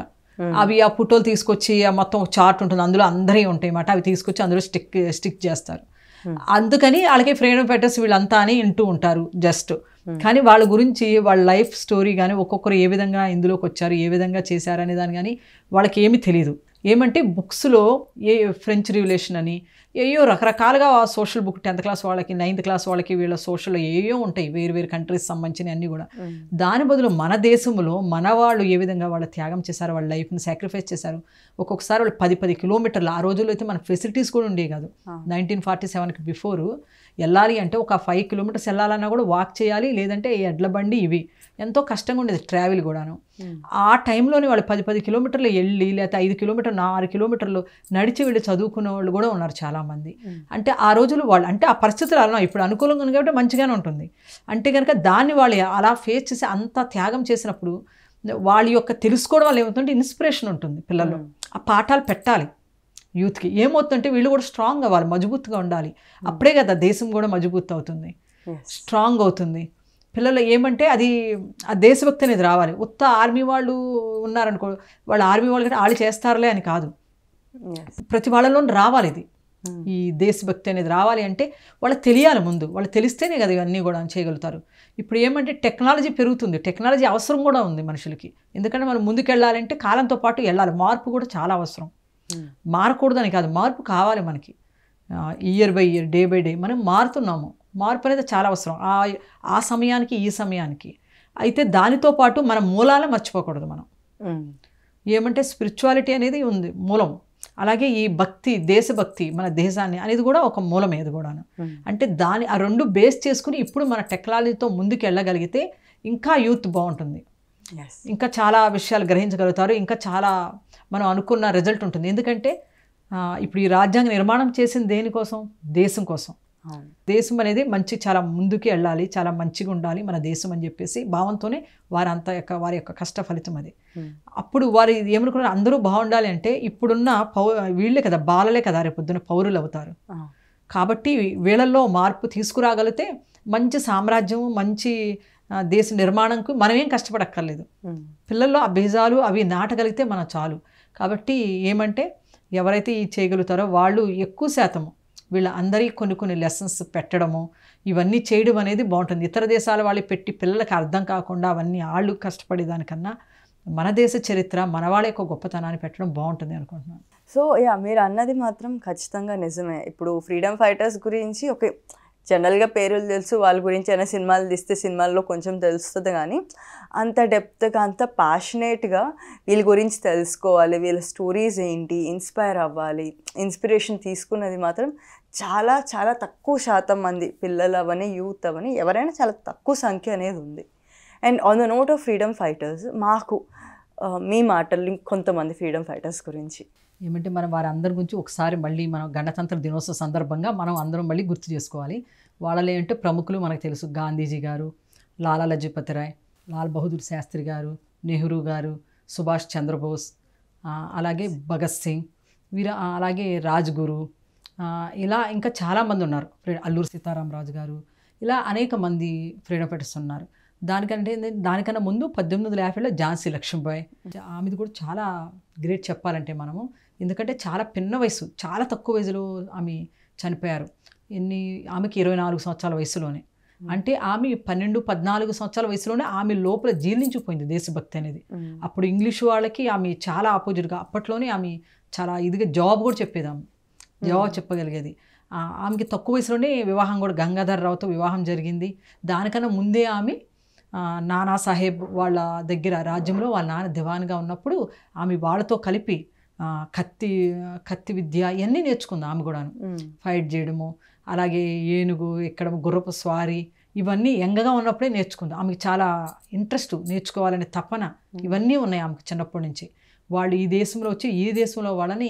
అవి ఆ పుట్టోలు తీసుకొచ్చి ఆ మొత్తం చార్ట్ ఉంటుంది అందులో అందరి ఉంటాయి అన్నమాట అవి తీసుకొచ్చి అందులో స్టిక్ స్టిక్ చేస్తారు అందుకని వాళ్ళకి ఫ్రీడమ్ ఫైటర్స్ వీళ్ళంతా అని వింటూ ఉంటారు జస్ట్ కానీ వాళ్ళ గురించి వాళ్ళ లైఫ్ స్టోరీ కానీ ఒక్కొక్కరు ఏ విధంగా ఇందులోకి వచ్చారు ఏ విధంగా చేశారు అనే దాని కానీ వాళ్ళకి ఏమీ తెలియదు ఏమంటే బుక్స్లో ఏ ఫ్రెంచ్ రివల్యూషన్ అని ఏయో రకరకాలుగా సోషల్ బుక్ టెన్త్ క్లాస్ వాళ్ళకి నైన్త్ క్లాస్ వాళ్ళకి వీళ్ళ సోషల్ ఏయో ఉంటాయి వేరు వేరు కంట్రీస్ సంబంధించిన అన్నీ కూడా దాని బదులు మన దేశంలో మన వాళ్ళు ఏ విధంగా వాళ్ళు త్యాగం చేశారు వాళ్ళ లైఫ్ని సాక్రిఫైస్ చేశారు ఒక్కొక్కసారి వాళ్ళు పది పది కిలోమీటర్లు ఆ రోజుల్లో అయితే మన ఫెసిలిటీస్ కూడా ఉండేవి కాదు నైన్టీన్ ఫార్టీ సెవెన్కి బిఫోర్ వెళ్ళాలి అంటే ఒక ఫైవ్ కిలోమీటర్స్ వెళ్ళాలన్నా కూడా వాక్ చేయాలి లేదంటే ఎడ్ల బండి ఇవి ఎంతో కష్టంగా ఉండేది ట్రావెల్ కూడాను ఆ టైంలోనే వాళ్ళు పది పది కిలోమీటర్లు వెళ్ళి లేకపోతే ఐదు కిలోమీటర్లు ఆరు కిలోమీటర్లు నడిచి వెళ్ళి చదువుకునే వాళ్ళు కూడా ఉన్నారు చాలామంది అంటే ఆ రోజులు వాళ్ళు అంటే ఆ పరిస్థితులు అలా ఇప్పుడు అనుకూలంగా కాబట్టి మంచిగానే ఉంటుంది అంటే కనుక దాన్ని వాళ్ళు అలా ఫేస్ చేసి అంత త్యాగం చేసినప్పుడు వాళ్ళ యొక్క తెలుసుకోవడం వల్ల ఏమవుతుంటే ఇన్స్పిరేషన్ ఉంటుంది పిల్లలు ఆ పాఠాలు పెట్టాలి యూత్కి ఏమవుతుందంటే వీళ్ళు కూడా స్ట్రాంగ్ అవ్వాలి మజబూత్గా ఉండాలి అప్పుడే కదా దేశం కూడా మజబూత్ అవుతుంది స్ట్రాంగ్ అవుతుంది పిల్లలు ఏమంటే అది ఆ దేశభక్తి అనేది రావాలి ఉత్త ఆర్మీ వాళ్ళు ఉన్నారనుకో వాళ్ళు ఆర్మీ వాళ్ళు కంటే వాళ్ళు చేస్తారులే అని కాదు ప్రతి వాళ్ళలో రావాలి ఇది hmm. ఈ దేశభక్తి అనేది రావాలి అంటే వాళ్ళు తెలియాలి ముందు వాళ్ళు తెలిస్తేనే కదా ఇవన్నీ కూడా చేయగలుగుతారు ఇప్పుడు ఏమంటే టెక్నాలజీ పెరుగుతుంది టెక్నాలజీ అవసరం కూడా ఉంది మనుషులకి ఎందుకంటే మనం ముందుకెళ్ళాలంటే కాలంతో పాటు వెళ్ళాలి మార్పు కూడా చాలా అవసరం hmm. మారకూడదని కాదు మార్పు కావాలి మనకి year by year day by day మనం మారుతున్నాము మార్పు అనేది చాలా అవసరం ఆ ఆ సమయానికి ఈ సమయానికి అయితే దానితో పాటు మన మూలాలు మర్చిపోకూడదు మనం ఏమంటే స్పిరిచువాలిటీ అనేది ఉంది మూలం అలాగే ఈ భక్తి దేశభక్తి మన దేశాన్ని అనేది కూడా ఒక మూలం ఏది కూడాను అంటే దాని ఆ రెండు బేస్ చేసుకుని ఇప్పుడు మన టెక్నాలజీతో ముందుకు వెళ్ళగలిగితే ఇంకా యూత్ బాగుంటుంది ఇంకా చాలా విషయాలు గ్రహించగలుగుతారు ఇంకా చాలా మనం అనుకున్న రిజల్ట్ ఉంటుంది ఎందుకంటే ఇప్పుడు ఈ రాజ్యాంగ నిర్మాణం చేసింది దేనికోసం దేశం కోసం దేశం అనేది మంచి చాలా ముందుకి వెళ్ళాలి చాలా మంచిగా ఉండాలి మన దేశం అని చెప్పేసి భావంతోనే వారి అంత యొక్క వారి యొక్క కష్ట ఫలితం అది అప్పుడు వారు ఏమనుకున్నారు అందరూ బాగుండాలి అంటే ఇప్పుడున్న పౌ వీళ్ళే కదా బాలలే కదా రేపొద్దున పౌరులు అవుతారు కాబట్టి వీళ్ళల్లో మార్పు తీసుకురాగలిగితే మంచి సామ్రాజ్యం మంచి దేశ నిర్మాణంకు మనమేం కష్టపడక్కర్లేదు పిల్లల్లో అభిజాలు అవి నాటగలిగితే మనం చాలు కాబట్టి ఏమంటే ఎవరైతే ఈ చేయగలుగుతారో వాళ్ళు ఎక్కువ శాతము వీళ్ళ అందరికీ కొన్ని కొన్ని లెసన్స్ పెట్టడము ఇవన్నీ చేయడం అనేది బాగుంటుంది ఇతర దేశాల వాళ్ళు పెట్టి పిల్లలకు అర్థం కాకుండా అవన్నీ వాళ్ళు కష్టపడేదానికన్నా మన దేశ చరిత్ర మన వాళ్ళ యొక్క గొప్పతనాన్ని పెట్టడం బాగుంటుంది అనుకుంటున్నాను సో యా మీరు అన్నది మాత్రం ఖచ్చితంగా నిజమే ఇప్పుడు ఫ్రీడమ్ ఫైటర్స్ గురించి ఒక జనరల్గా పేర్లు తెలుసు వాళ్ళ గురించి అయినా సినిమాలు తీస్తే సినిమాల్లో కొంచెం తెలుస్తుంది కానీ అంత డెప్త్గా అంత ప్యాషనేట్గా వీళ్ళ గురించి తెలుసుకోవాలి వీళ్ళ స్టోరీస్ ఏంటి ఇన్స్పైర్ అవ్వాలి ఇన్స్పిరేషన్ తీసుకున్నది మాత్రం చాలా చాలా తక్కువ శాతం మంది పిల్లలు అవని యూత్ అవని ఎవరైనా చాలా తక్కువ సంఖ్య అనేది ఉంది and on the note of freedom fighters మాకు మీ మాటలు కొంతమంది ఫ్రీడమ్ ఫైటర్స్ గురించి ఏమంటే మనం వారందరి గురించి ఒకసారి మళ్ళీ మనం గణతంత్ర దినోత్సవ సందర్భంగా మనం అందరం మళ్ళీ గుర్తు చేసుకోవాలి వాళ్ళు ఏంటంటే ప్రముఖులు మనకు తెలుసు గాంధీజీ గారు లాలా లజపతి రాయ్ లాల్ బహదూర్ శాస్త్రి గారు నెహ్రూ గారు సుభాష్ చంద్రబోస్ అలాగే భగత్ సింగ్ వీరు అలాగే రాజ్గురు ఇలా ఇంకా చాలామంది ఉన్నారు అల్లూరు సీతారామరాజు గారు ఇలా అనేక మంది ఫ్రీడమ్ ఫైటర్స్ ఉన్నారు దానికంటే దానికన్నా ముందు పద్దెనిమిది వందల యాభైలో ఝాన్సీ లక్ష్మీబాయ్ ఆమెది కూడా చాలా గ్రేట్ చెప్పాలంటే మనము ఎందుకంటే చాలా పిన్న వయసు చాలా తక్కువ వయసులో ఆమె చనిపోయారు ఎన్ని ఆమెకి ఇరవై నాలుగు సంవత్సరాల వయసులోనే అంటే ఆమె పన్నెండు పద్నాలుగు సంవత్సరాల వయసులోనే ఆమె లోపల జీర్ణించిపోయింది దేశభక్తి అనేది అప్పుడు ఇంగ్లీష్ వాళ్ళకి ఆమె చాలా ఆపోజిట్గా అప్పట్లోనే ఆమె చాలా ఇదిగా జాబ్ కూడా చెప్పేదాము జవాబు చెప్పగలిగేది ఆమెకి తక్కువ వయసులోనే వివాహం కూడా గంగాధర్ రావుతో వివాహం జరిగింది దానికన్నా ముందే ఆమె నానా సాహెబ్ వాళ్ళ దగ్గర రాజ్యంలో వాళ్ళ నాన్న దివాన్గా ఉన్నప్పుడు ఆమె వాళ్ళతో కలిపి కత్తి కత్తి విద్య ఇవన్నీ నేర్చుకుంది ఆమె కూడాను ఫైట్ చేయడము అలాగే ఏనుగు ఇక్కడ గుర్రపు స్వారీ ఇవన్నీ ఎంగగా ఉన్నప్పుడే నేర్చుకుంది ఆమెకి చాలా ఇంట్రెస్ట్ నేర్చుకోవాలనే తపన ఇవన్నీ ఉన్నాయి ఆమెకు చిన్నప్పటి నుంచి వాళ్ళు ఈ దేశంలో వచ్చి ఈ దేశంలో వాళ్ళని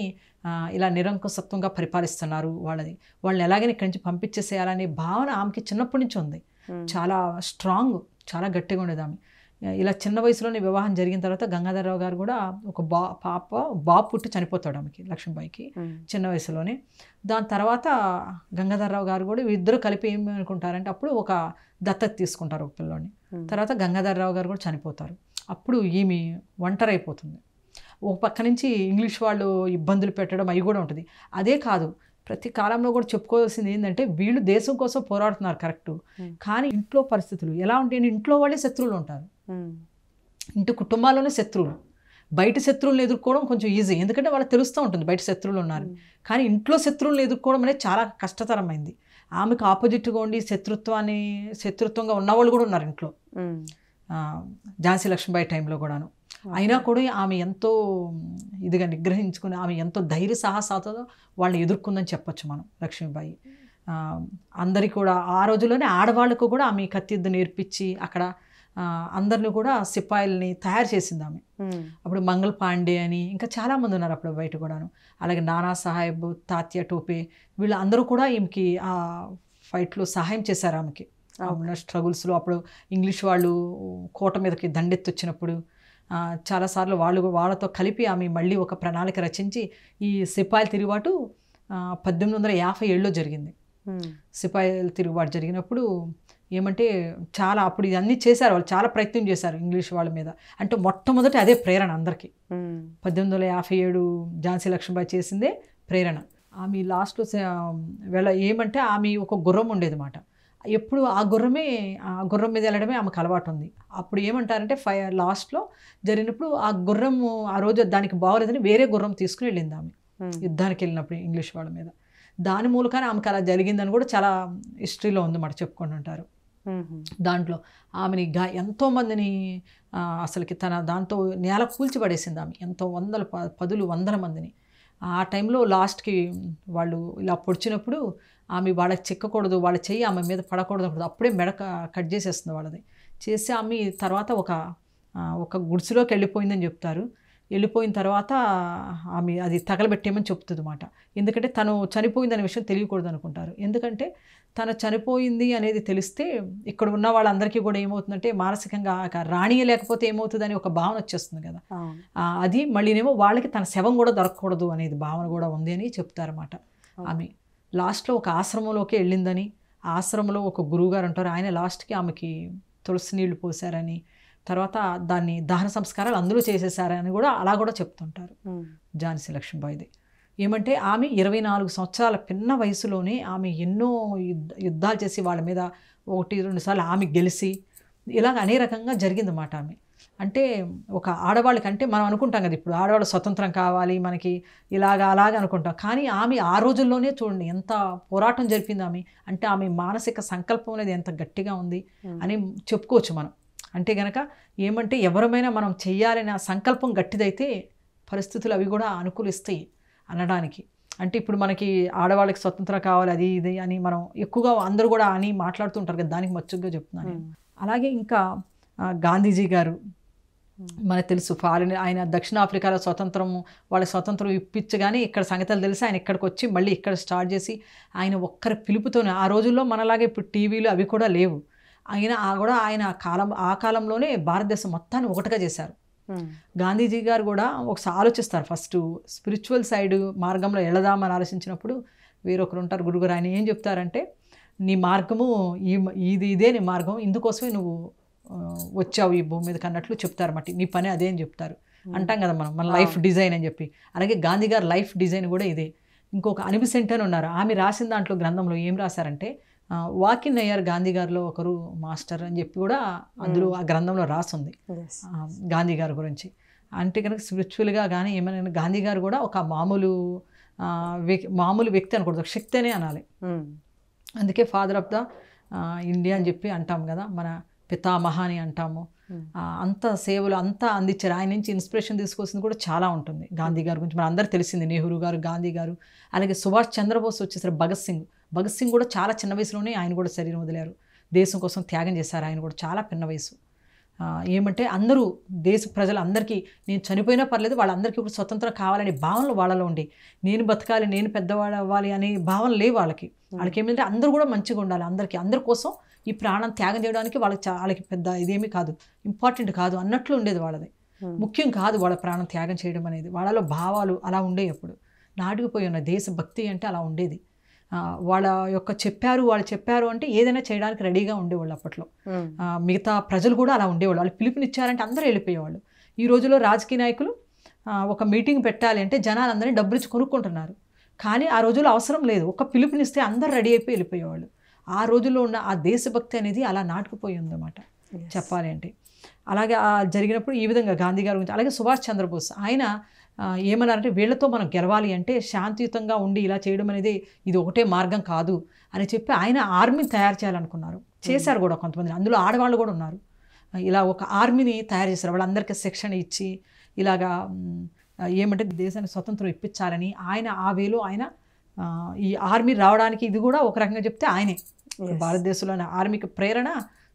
ఇలా నిరంకుశత్వంగా పరిపాలిస్తున్నారు వాళ్ళని వాళ్ళని ఎలాగైనా ఇక్కడి నుంచి పంపించేసేయాలనే భావన ఆమెకి చిన్నప్పటి నుంచి ఉంది చాలా స్ట్రాంగ్ చాలా గట్టిగా ఉండేది ఆమె ఇలా చిన్న వయసులోనే వివాహం జరిగిన తర్వాత గంగాధరరావు గారు కూడా ఒక బా పాప బాబు పుట్టి చనిపోతాడు ఆమెకి లక్ష్మీబాయికి చిన్న వయసులోనే దాని తర్వాత గంగాధరరావు గారు కూడా ఇద్దరు కలిపి ఏమి అనుకుంటారంటే అప్పుడు ఒక దత్తత తీసుకుంటారు ఒక పిల్లోని తర్వాత గంగాధరరావు గారు కూడా చనిపోతారు అప్పుడు ఈమె ఒంటరైపోతుంది ఒక పక్క నుంచి ఇంగ్లీష్ వాళ్ళు ఇబ్బందులు పెట్టడం అవి కూడా ఉంటుంది అదే కాదు ప్రతి కాలంలో కూడా చెప్పుకోవాల్సింది ఏంటంటే వీళ్ళు దేశం కోసం పోరాడుతున్నారు కరెక్ట్ కానీ ఇంట్లో పరిస్థితులు ఎలా ఉంటాయి ఇంట్లో వాళ్ళే శత్రువులు ఉంటారు ఇంటి కుటుంబాల్లోనే శత్రువులు బయట శత్రువులను ఎదుర్కోవడం కొంచెం ఈజీ ఎందుకంటే వాళ్ళకి తెలుస్తూ ఉంటుంది బయట శత్రువులు ఉన్నారు కానీ ఇంట్లో శత్రువులను ఎదుర్కోవడం అనేది చాలా కష్టతరమైంది ఆమెకు ఆపోజిట్గా ఉండి శత్రుత్వాన్ని శత్రుత్వంగా ఉన్నవాళ్ళు కూడా ఉన్నారు ఇంట్లో ఝాన్సీ లక్ష్మీబాయి టైంలో కూడాను అయినా కూడా ఆమె ఎంతో ఇదిగా నిగ్రహించుకుని ఆమె ఎంతో ధైర్య సాహసాలతో వాళ్ళని ఎదుర్కొందని చెప్పొచ్చు మనం లక్ష్మీబాయి అందరికీ కూడా ఆ రోజుల్లోనే ఆడవాళ్ళకు కూడా ఆమె కత్తిద్దు నేర్పించి అక్కడ అందరిని కూడా సిపాయిల్ని తయారు చేసింది ఆమె అప్పుడు మంగళ పాండే అని ఇంకా చాలామంది ఉన్నారు అప్పుడు బయట కూడాను అలాగే నానా సాహెబ్ తాత్య టోపే వీళ్ళందరూ కూడా ఈమెకి ఆ ఫైట్లో సహాయం చేశారు ఆమెకి ఆమె స్ట్రగుల్స్లో అప్పుడు ఇంగ్లీష్ వాళ్ళు కోట మీదకి దండెత్తి వచ్చినప్పుడు చాలాసార్లు వాళ్ళు వాళ్ళతో కలిపి ఆమె మళ్ళీ ఒక ప్రణాళిక రచించి ఈ సిపాయిల తిరుగుబాటు పద్దెనిమిది వందల యాభై ఏడులో జరిగింది సిపాయిల తిరుగుబాటు జరిగినప్పుడు ఏమంటే చాలా అప్పుడు ఇవన్నీ చేశారు వాళ్ళు చాలా ప్రయత్నం చేశారు ఇంగ్లీష్ వాళ్ళ మీద అంటే మొట్టమొదటి అదే ప్రేరణ అందరికీ పద్దెనిమిది వందల యాభై ఏడు ఝాన్సీ లక్ష్మీబాయి చేసిందే ప్రేరణ ఆమె లాస్ట్లో వేళ ఏమంటే ఆమె ఒక గుర్రం ఉండేది మాట ఎప్పుడు ఆ గుర్రమే ఆ గుర్రం మీద వెళ్ళడమే ఆమెకు అలవాటు ఉంది అప్పుడు ఏమంటారంటే ఫై లాస్ట్లో జరిగినప్పుడు ఆ గుర్రము ఆ రోజు దానికి బాగోలేదని వేరే గుర్రం తీసుకుని వెళ్ళింది ఆమె యుద్ధానికి వెళ్ళినప్పుడు ఇంగ్లీష్ వాళ్ళ మీద దాని మూలకానే ఆమెకు అలా జరిగిందని కూడా చాలా హిస్టరీలో ఉంది చెప్పుకుంటూ చెప్పుకుంటుంటారు దాంట్లో ఆమెని గా ఎంతోమందిని అసలుకి తన దాంతో నేల కూల్చిపడేసింది ఆమె ఎంతో వందల పదులు వందల మందిని ఆ టైంలో లాస్ట్కి వాళ్ళు ఇలా పొడిచినప్పుడు ఆమె వాళ్ళకి చెక్కకూడదు వాళ్ళ చెయ్యి ఆమె మీద పడకూడదు అప్పుడే మెడక కట్ చేసేస్తుంది వాళ్ళది చేసి ఆమె తర్వాత ఒక ఒక గుడిసెలోకి వెళ్ళిపోయిందని చెప్తారు వెళ్ళిపోయిన తర్వాత ఆమె అది తగలబెట్టేయమని చెప్తుంది అనమాట ఎందుకంటే తను చనిపోయింది అనే విషయం తెలియకూడదు అనుకుంటారు ఎందుకంటే తను చనిపోయింది అనేది తెలిస్తే ఇక్కడ ఉన్న వాళ్ళందరికీ కూడా ఏమవుతుందంటే మానసికంగా రాణి లేకపోతే ఏమవుతుంది ఒక భావన వచ్చేస్తుంది కదా అది మళ్ళీనేమో వాళ్ళకి తన శవం కూడా దొరకకూడదు అనేది భావన కూడా ఉంది అని చెప్తారన్నమాట ఆమె లాస్ట్లో ఒక ఆశ్రమంలోకి వెళ్ళిందని ఆశ్రమంలో ఒక గురువుగారు అంటారు ఆయన లాస్ట్కి ఆమెకి తులసి నీళ్లు పోసారని తర్వాత దాన్ని దహన సంస్కారాలు అందరూ చేసేసారని కూడా అలా కూడా చెప్తుంటారు ఝాన్సీ లక్ష్మీబాయిది ఏమంటే ఆమె ఇరవై నాలుగు సంవత్సరాల పిన్న వయసులోనే ఆమె ఎన్నో యుద్ధాలు చేసి వాళ్ళ మీద ఒకటి రెండు సార్లు ఆమె గెలిచి ఇలాగ అనే రకంగా జరిగిందన్నమాట ఆమె అంటే ఒక ఆడవాళ్ళకంటే మనం అనుకుంటాం కదా ఇప్పుడు ఆడవాళ్ళు స్వతంత్రం కావాలి మనకి ఇలాగ అలాగ అనుకుంటాం కానీ ఆమె ఆ రోజుల్లోనే చూడండి ఎంత పోరాటం జరిపింది ఆమె అంటే ఆమె మానసిక సంకల్పం అనేది ఎంత గట్టిగా ఉంది అని చెప్పుకోవచ్చు మనం అంటే గనక ఏమంటే ఎవరమైనా మనం చేయాలని సంకల్పం గట్టిదైతే పరిస్థితులు అవి కూడా అనుకూలిస్తాయి అనడానికి అంటే ఇప్పుడు మనకి ఆడవాళ్ళకి స్వతంత్రం కావాలి అది ఇది అని మనం ఎక్కువగా అందరూ కూడా అని మాట్లాడుతుంటారు కదా దానికి మచ్చుగ్గా చెప్తున్నాను అలాగే ఇంకా గాంధీజీ గారు మనకు తెలుసు ఫారిన్ ఆయన దక్షిణాఫ్రికాలో స్వతంత్రం వాళ్ళ స్వతంత్రం ఇప్పించగానే ఇక్కడ సంగతులు తెలిసి ఆయన ఇక్కడికి వచ్చి మళ్ళీ ఇక్కడ స్టార్ట్ చేసి ఆయన ఒక్కరి పిలుపుతోనే ఆ రోజుల్లో మనలాగే ఇప్పుడు టీవీలు అవి కూడా లేవు ఆయన ఆ కూడా ఆయన కాలం ఆ కాలంలోనే భారతదేశం మొత్తాన్ని ఒకటిగా చేశారు గాంధీజీ గారు కూడా ఒకసారి ఆలోచిస్తారు ఫస్ట్ స్పిరిచువల్ సైడ్ మార్గంలో వెళదామని ఆలోచించినప్పుడు వేరొకరు ఉంటారు గురుగారు ఆయన ఏం చెప్తారంటే నీ మార్గము ఈ ఇది ఇదే నీ మార్గం ఇందుకోసమే నువ్వు వచ్చావు ఈ భూమి మీదకి అన్నట్లు చెప్తారు మట్టి నీ పని అదే అని చెప్తారు అంటాం కదా మనం మన లైఫ్ డిజైన్ అని చెప్పి అలాగే గాంధీ గారు లైఫ్ డిజైన్ కూడా ఇదే ఇంకొక అనిబిసెంట్ అని ఉన్నారు ఆమె రాసిన దాంట్లో గ్రంథంలో ఏం రాశారంటే వాకిన్ అయ్యారు గాంధీ గారిలో ఒకరు మాస్టర్ అని చెప్పి కూడా అందులో ఆ గ్రంథంలో రాస్తుంది గాంధీ గారి గురించి అంటే కనుక స్పిరిచువల్గా కానీ ఏమైనా గాంధీ గారు కూడా ఒక మామూలు మామూలు వ్యక్తి అనకూడదు ఒక శక్తి అనే అనాలి అందుకే ఫాదర్ ఆఫ్ ద ఇండియా అని చెప్పి అంటాం కదా మన పితామహ అని అంటాము hmm. అంత సేవలు అంతా అందించారు ఆయన నుంచి ఇన్స్పిరేషన్ తీసుకోవాల్సింది కూడా చాలా ఉంటుంది గాంధీ గారి గురించి మన అందరు తెలిసింది నెహ్రూ గారు గాంధీ గారు అలాగే సుభాష్ చంద్రబోస్ వచ్చేసారు భగత్ సింగ్ భగత్ సింగ్ కూడా చాలా చిన్న వయసులోనే ఆయన కూడా శరీరం వదిలారు దేశం కోసం త్యాగం చేశారు ఆయన కూడా చాలా పిన్న వయసు ఏమంటే అందరూ దేశ ప్రజలందరికీ నేను చనిపోయినా పర్లేదు వాళ్ళందరికీ ఇప్పుడు స్వతంత్రం కావాలనే భావనలు వాళ్ళలో ఉండి నేను బతకాలి నేను పెద్దవాడు అవ్వాలి అనే భావన లేవు వాళ్ళకి hmm. వాళ్ళకి ఏమిటంటే అందరూ కూడా మంచిగా ఉండాలి అందరికీ అందరి కోసం ఈ ప్రాణం త్యాగం చేయడానికి వాళ్ళకి వాళ్ళకి పెద్ద ఇదేమీ కాదు ఇంపార్టెంట్ కాదు అన్నట్లు ఉండేది వాళ్ళది ముఖ్యం కాదు వాళ్ళ ప్రాణం త్యాగం చేయడం అనేది వాళ్ళలో భావాలు అలా ఉండేవి అప్పుడు నాటుకుపోయి ఉన్న దేశభక్తి అంటే అలా ఉండేది వాళ్ళ యొక్క చెప్పారు వాళ్ళు చెప్పారు అంటే ఏదైనా చేయడానికి రెడీగా ఉండేవాళ్ళు అప్పట్లో మిగతా ప్రజలు కూడా అలా ఉండేవాళ్ళు వాళ్ళు పిలుపునిచ్చారంటే అందరూ వెళ్ళిపోయేవాళ్ళు ఈ రోజులో రాజకీయ నాయకులు ఒక మీటింగ్ పెట్టాలి అంటే అందరినీ డబ్బులు ఇచ్చి కొనుక్కుంటున్నారు కానీ ఆ రోజుల్లో అవసరం లేదు ఒక పిలుపునిస్తే అందరు రెడీ అయిపోయి వెళ్ళిపోయేవాళ్ళు ఆ రోజుల్లో ఉన్న ఆ దేశభక్తి అనేది అలా నాటుకుపోయి ఉందన్నమాట చెప్పాలి అంటే అలాగే జరిగినప్పుడు ఈ విధంగా గాంధీ గారు గురించి అలాగే సుభాష్ చంద్రబోస్ ఆయన ఏమన్నారంటే వీళ్ళతో మనం గెలవాలి అంటే శాంతియుతంగా ఉండి ఇలా చేయడం అనేది ఇది ఒకటే మార్గం కాదు అని చెప్పి ఆయన ఆర్మీని తయారు చేయాలనుకున్నారు చేశారు కూడా కొంతమంది అందులో ఆడవాళ్ళు కూడా ఉన్నారు ఇలా ఒక ఆర్మీని తయారు చేశారు వాళ్ళందరికీ శిక్షణ ఇచ్చి ఇలాగా ఏమంటే దేశాన్ని స్వతంత్రం ఇప్పించాలని ఆయన ఆ వేలో ఆయన ఈ ఆర్మీ రావడానికి ఇది కూడా ఒక రకంగా చెప్తే ఆయనే భారతదేశంలోని ఆర్మిక ప్రేరణ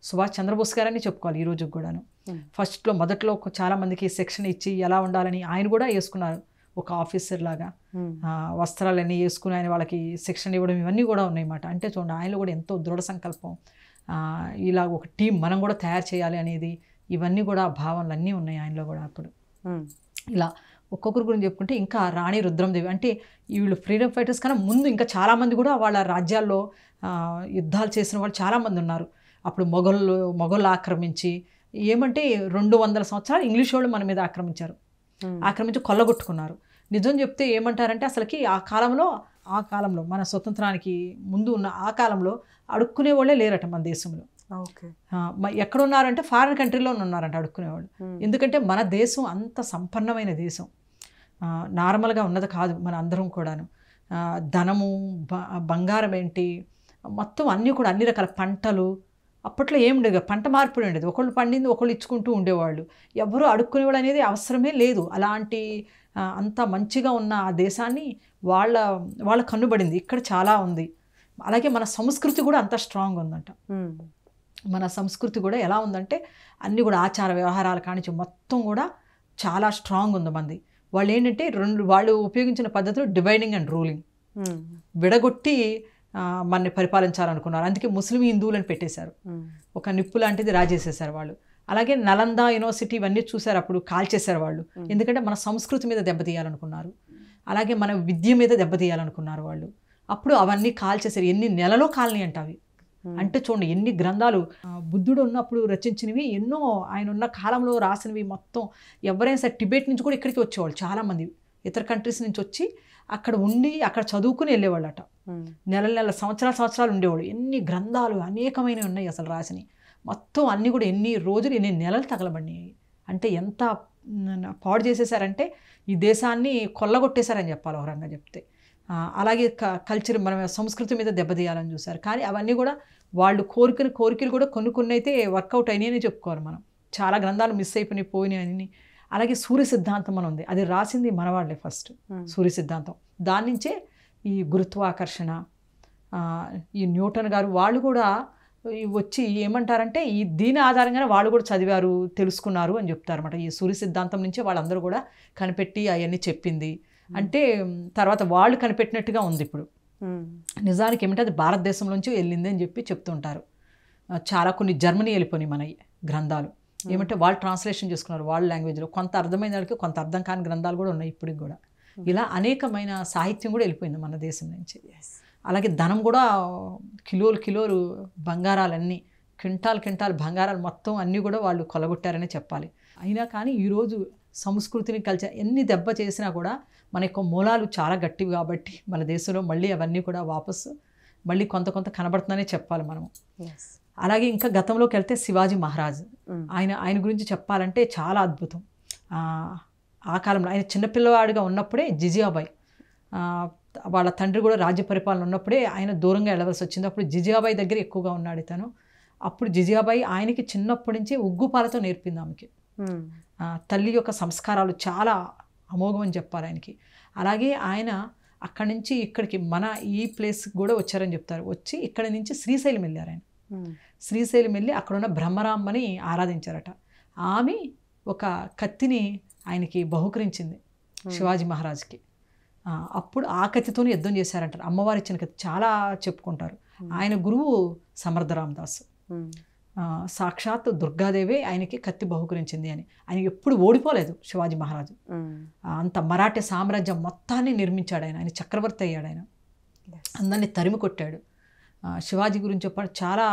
సుభాష్ చంద్రబోస్ గారని చెప్పుకోవాలి ఈ రోజుకి కూడాను hmm. ఫస్ట్లో మొదట్లో చాలా మందికి సెక్షన్ ఇచ్చి ఎలా ఉండాలని ఆయన కూడా వేసుకున్నారు ఒక ఆఫీసర్ లాగా hmm. వస్త్రాలన్నీ వేసుకుని ఆయన వాళ్ళకి శిక్షణ ఇవ్వడం ఇవన్నీ కూడా ఉన్నాయన్నమాట అంటే చూడండి ఆయనలో కూడా ఎంతో దృఢ సంకల్పం ఇలా ఒక టీం మనం కూడా తయారు చేయాలి అనేది ఇవన్నీ కూడా భావనలు అన్నీ ఉన్నాయి ఆయనలో కూడా అప్పుడు hmm. ఇలా ఒక్కొక్కరి గురించి చెప్పుకుంటే ఇంకా రాణి రుద్రందేవి అంటే వీళ్ళు ఫ్రీడమ్ ఫైటర్స్ కన్నా ముందు ఇంకా చాలామంది కూడా వాళ్ళ రాజ్యాల్లో యుద్ధాలు చేసిన వాళ్ళు చాలామంది ఉన్నారు అప్పుడు మొఘళ్ళు మొఘళ్ళు ఆక్రమించి ఏమంటే రెండు వందల సంవత్సరాలు ఇంగ్లీష్ వాళ్ళు మన మీద ఆక్రమించారు ఆక్రమించి కొల్లగొట్టుకున్నారు నిజం చెప్తే ఏమంటారంటే అసలుకి ఆ కాలంలో ఆ కాలంలో మన స్వతంత్రానికి ముందు ఉన్న ఆ కాలంలో అడుక్కునే వాళ్ళే లేరట మన దేశంలో ఎక్కడున్నారంటే ఫారిన్ కంట్రీలో ఉన్నారంట అడుక్కునేవాళ్ళు ఎందుకంటే మన దేశం అంత సంపన్నమైన దేశం నార్మల్గా ఉన్నది కాదు మన అందరం కూడాను ధనము బంగారం ఏంటి మొత్తం అన్నీ కూడా అన్ని రకాల పంటలు అప్పట్లో ఏం ఉండేది పంట మార్పిడి ఉండేది ఒకళ్ళు పండింది ఒకళ్ళు ఇచ్చుకుంటూ ఉండేవాళ్ళు ఎవరు అడుక్కునేవాడు అనేది అవసరమే లేదు అలాంటి అంత మంచిగా ఉన్న ఆ దేశాన్ని వాళ్ళ వాళ్ళ కన్నుబడింది ఇక్కడ చాలా ఉంది అలాగే మన సంస్కృతి కూడా అంత స్ట్రాంగ్ ఉందంట మన సంస్కృతి కూడా ఎలా ఉందంటే అన్నీ కూడా ఆచార వ్యవహారాలు కానించి మొత్తం కూడా చాలా స్ట్రాంగ్ ఉంది మంది వాళ్ళు ఏంటంటే రెండు వాళ్ళు ఉపయోగించిన పద్ధతులు డివైడింగ్ అండ్ రూలింగ్ విడగొట్టి మనని పరిపాలించాలనుకున్నారు అందుకే ముస్లిం హిందువులను పెట్టేశారు ఒక నిప్పు లాంటిది రాజేసేశారు వాళ్ళు అలాగే నలంద యూనివర్సిటీ ఇవన్నీ చూశారు అప్పుడు కాల్చేశారు వాళ్ళు ఎందుకంటే మన సంస్కృతి మీద దెబ్బతీయాలనుకున్నారు అలాగే మన విద్య మీద దెబ్బతీయాలనుకున్నారు వాళ్ళు అప్పుడు అవన్నీ కాల్చేశారు ఎన్ని నెలలో కాలనీ అంట అవి అంటే చూడండి ఎన్ని గ్రంథాలు బుద్ధుడు ఉన్నప్పుడు రచించినవి ఎన్నో ఆయన ఉన్న కాలంలో రాసినవి మొత్తం ఎవరైనా సరే టిబెట్ నుంచి కూడా ఇక్కడికి వచ్చేవాళ్ళు చాలామంది ఇతర కంట్రీస్ నుంచి వచ్చి అక్కడ ఉండి అక్కడ చదువుకుని వెళ్ళేవాళ్ళట నెల నెల సంవత్సరాల సంవత్సరాలు ఉండేవాళ్ళు ఎన్ని గ్రంథాలు అనేకమైనవి ఉన్నాయి అసలు రాసినవి మొత్తం అన్నీ కూడా ఎన్ని రోజులు ఎన్ని నెలలు తగలబడినాయి అంటే ఎంత పాడు చేసేసారంటే ఈ దేశాన్ని కొల్లగొట్టేశారని చెప్పాలి ఒక రంగా చెప్తే అలాగే కల్చర్ మన సంస్కృతి మీద దెబ్బతీయాలని చూశారు కానీ అవన్నీ కూడా వాళ్ళు కోరికలు కోరికలు కూడా కొన్ని కొన్ని అయితే వర్కౌట్ అయినాయని చెప్పుకోవాలి మనం చాలా గ్రంథాలు మిస్ అయిపోయినాయి పోయినాయి అని అలాగే సూర్య సిద్ధాంతం అని ఉంది అది రాసింది మనవాళ్ళే ఫస్ట్ hmm. సూర్య సిద్ధాంతం దాని నుంచే ఈ గురుత్వాకర్షణ ఈ న్యూటన్ గారు వాళ్ళు కూడా వచ్చి ఏమంటారంటే ఈ దీని ఆధారంగానే వాళ్ళు కూడా చదివారు తెలుసుకున్నారు అని చెప్తారన్నమాట ఈ సూర్య సిద్ధాంతం నుంచే వాళ్ళందరూ కూడా కనిపెట్టి అవన్నీ చెప్పింది hmm. అంటే తర్వాత వాళ్ళు కనిపెట్టినట్టుగా ఉంది ఇప్పుడు hmm. నిజానికి ఏమంటే అది భారతదేశంలోంచి వెళ్ళింది అని చెప్పి చెప్తుంటారు చాలా కొన్ని జర్మనీ వెళ్ళిపోయినాయి మన గ్రంథాలు ఏమంటే వాళ్ళు ట్రాన్స్లేషన్ చేసుకున్నారు వాళ్ళ లాంగ్వేజ్లో కొంత అర్థమైన వాళ్ళకి కొంత అర్థం కాని గ్రంథాలు కూడా ఉన్నాయి ఇప్పటికి కూడా ఇలా అనేకమైన సాహిత్యం కూడా వెళ్ళిపోయింది మన దేశం నుంచి అలాగే ధనం కూడా కిలోలు కిలోలు బంగారాలన్నీ క్వింటాల్ క్వింటాల్ బంగారాలు మొత్తం అన్నీ కూడా వాళ్ళు కొలగొట్టారనే చెప్పాలి అయినా కానీ ఈరోజు సంస్కృతిని కలిసి ఎన్ని దెబ్బ చేసినా కూడా మన యొక్క మూలాలు చాలా గట్టివి కాబట్టి మన దేశంలో మళ్ళీ అవన్నీ కూడా వాపసు మళ్ళీ కొంత కొంత కనబడుతుందనే చెప్పాలి మనము అలాగే ఇంకా గతంలోకి వెళ్తే శివాజీ మహారాజ్ ఆయన ఆయన గురించి చెప్పాలంటే చాలా అద్భుతం ఆ కాలంలో ఆయన చిన్నపిల్లవాడిగా ఉన్నప్పుడే జిజియాబాయ్ వాళ్ళ తండ్రి కూడా రాజ్య పరిపాలన ఉన్నప్పుడే ఆయన దూరంగా వెళ్ళవలసి వచ్చింది అప్పుడు జిజియాబాయ్ దగ్గర ఎక్కువగా ఉన్నాడు తను అప్పుడు జిజియాబాయి ఆయనకి చిన్నప్పటి నుంచి ఉగ్గుపాలతో నేర్పింది ఆమెకి తల్లి యొక్క సంస్కారాలు చాలా అమోఘం అని చెప్పారు ఆయనకి అలాగే ఆయన అక్కడి నుంచి ఇక్కడికి మన ఈ ప్లేస్కి కూడా వచ్చారని చెప్తారు వచ్చి ఇక్కడి నుంచి శ్రీశైలం వెళ్ళారు ఆయన శ్రీశైలం వెళ్ళి అక్కడున్న బ్రహ్మరామ్మని ఆరాధించారట ఆమె ఒక కత్తిని ఆయనకి బహుకరించింది శివాజీ మహారాజుకి అప్పుడు ఆ కత్తితోనే యుద్ధం చేశారంటారు అమ్మవారి ఇచ్చిన కత్తి చాలా చెప్పుకుంటారు ఆయన గురువు సమర్థరామ్ దాస్ సాక్షాత్ దుర్గాదేవి ఆయనకి కత్తి బహుకరించింది అని ఆయన ఎప్పుడు ఓడిపోలేదు శివాజీ మహారాజు అంత మరాఠీ సామ్రాజ్యం మొత్తాన్ని నిర్మించాడు ఆయన ఆయన చక్రవర్తి అయ్యాడు ఆయన అందరినీ తరిమి కొట్టాడు శివాజీ గురించి చెప్పాడు చాలా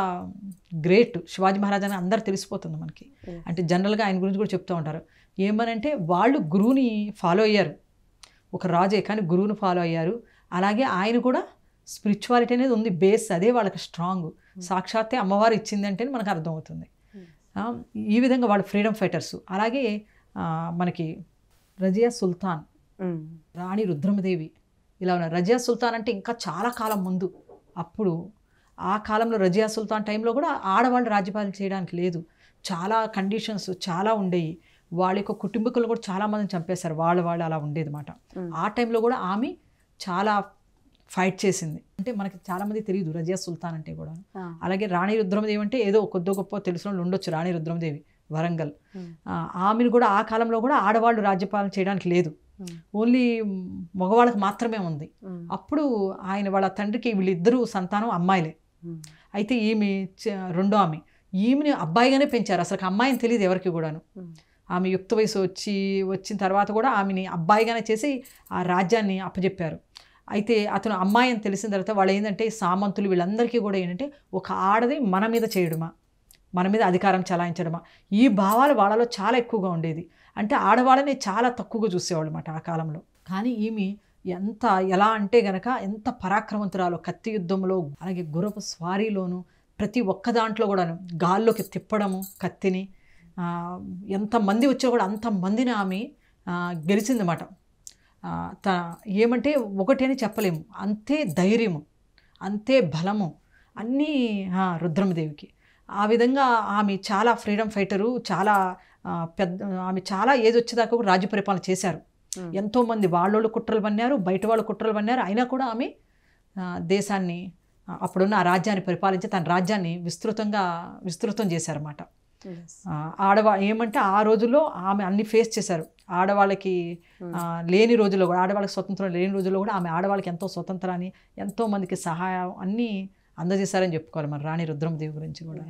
గ్రేట్ శివాజీ మహారాజ్ అని అందరు తెలిసిపోతుంది మనకి అంటే జనరల్గా ఆయన గురించి కూడా చెప్తూ ఉంటారు ఏమనంటే వాళ్ళు గురువుని ఫాలో అయ్యారు ఒక రాజే కానీ గురువుని ఫాలో అయ్యారు అలాగే ఆయన కూడా స్పిరిచువాలిటీ అనేది ఉంది బేస్ అదే వాళ్ళకి స్ట్రాంగ్ hmm. సాక్షాత్తే అమ్మవారు ఇచ్చిందంటే మనకు అర్థమవుతుంది hmm. ఈ విధంగా వాళ్ళు ఫ్రీడమ్ ఫైటర్స్ అలాగే మనకి రజియా సుల్తాన్ hmm. రాణి రుద్రమదేవి ఇలా ఉన్నారు రజియా సుల్తాన్ అంటే ఇంకా చాలా కాలం ముందు అప్పుడు ఆ కాలంలో రజియా సుల్తాన్ టైంలో కూడా ఆడవాళ్ళు రాజ్యపాలన చేయడానికి లేదు చాలా కండిషన్స్ చాలా ఉండేవి వాళ్ళ యొక్క కుటుంబకులు కూడా చాలా మందిని చంపేశారు వాళ్ళ వాళ్ళు అలా ఉండేదన్నమాట ఆ టైంలో కూడా ఆమె చాలా ఫైట్ చేసింది అంటే మనకి చాలా మంది తెలియదు రజియా సుల్తాన్ అంటే కూడా అలాగే రాణి రుద్రమదేవి అంటే ఏదో కొద్ది గొప్ప తెలిసిన వాళ్ళు ఉండొచ్చు రాణి రుద్రమదేవి వరంగల్ ఆమెను కూడా ఆ కాలంలో కూడా ఆడవాళ్ళు రాజ్యపాలన చేయడానికి లేదు ఓన్లీ మగవాళ్ళకి మాత్రమే ఉంది అప్పుడు ఆయన వాళ్ళ తండ్రికి వీళ్ళిద్దరూ సంతానం అమ్మాయిలే అయితే ఈమె రెండో ఆమె ఈమెని అబ్బాయిగానే పెంచారు అసలు అమ్మాయిని తెలియదు ఎవరికి కూడాను ఆమె యుక్త వయసు వచ్చి వచ్చిన తర్వాత కూడా ఆమెని అబ్బాయిగానే చేసి ఆ రాజ్యాన్ని అప్పజెప్పారు అయితే అతను అమ్మాయి అని తెలిసిన తర్వాత వాళ్ళు ఏంటంటే సామంతులు వీళ్ళందరికీ కూడా ఏంటంటే ఒక ఆడది మన మీద చేయడమా మన మీద అధికారం చలాయించడమా ఈ భావాలు వాళ్ళలో చాలా ఎక్కువగా ఉండేది అంటే ఆడవాళ్ళని చాలా తక్కువగా చూసేవాళ్ళు అన్నమాట ఆ కాలంలో కానీ ఈమె ఎంత ఎలా అంటే గనక ఎంత పరాక్రమంతురాలు కత్తి యుద్ధంలో అలాగే గురపు స్వారీలోను ప్రతి ఒక్క దాంట్లో కూడాను గాల్లోకి తిప్పడము కత్తిని ఎంతమంది వచ్చినా కూడా అంతమందిని ఆమె గెలిచిందన్నమాట త ఏమంటే ఒకటి అని చెప్పలేము అంతే ధైర్యము అంతే బలము అన్నీ రుద్రమదేవికి ఆ విధంగా ఆమె చాలా ఫ్రీడమ్ ఫైటరు చాలా పెద్ద ఆమె చాలా ఏజ్ వచ్చేదాకా కూడా రాజ్య పరిపాలన చేశారు Hmm. ఎంతో మంది వాళ్ళోళ్ళు కుట్రలు పన్నారు బయట వాళ్ళు కుట్రలు పన్నారు అయినా కూడా ఆమె దేశాన్ని అప్పుడున్న ఆ రాజ్యాన్ని పరిపాలించి తన రాజ్యాన్ని విస్తృతంగా విస్తృతం చేశారన్నమాట ఆడవా ఏమంటే ఆ రోజుల్లో ఆమె అన్ని ఫేస్ చేశారు ఆడవాళ్ళకి hmm. లేని రోజుల్లో కూడా ఆడవాళ్ళకి స్వతంత్రం లేని రోజుల్లో కూడా ఆమె ఆడవాళ్ళకి ఎంతో స్వతంత్రాన్ని ఎంతో మందికి సహాయం అన్నీ అందజేశారని చెప్పుకోవాలి మన రాణి రుద్రమదేవి గురించి కూడా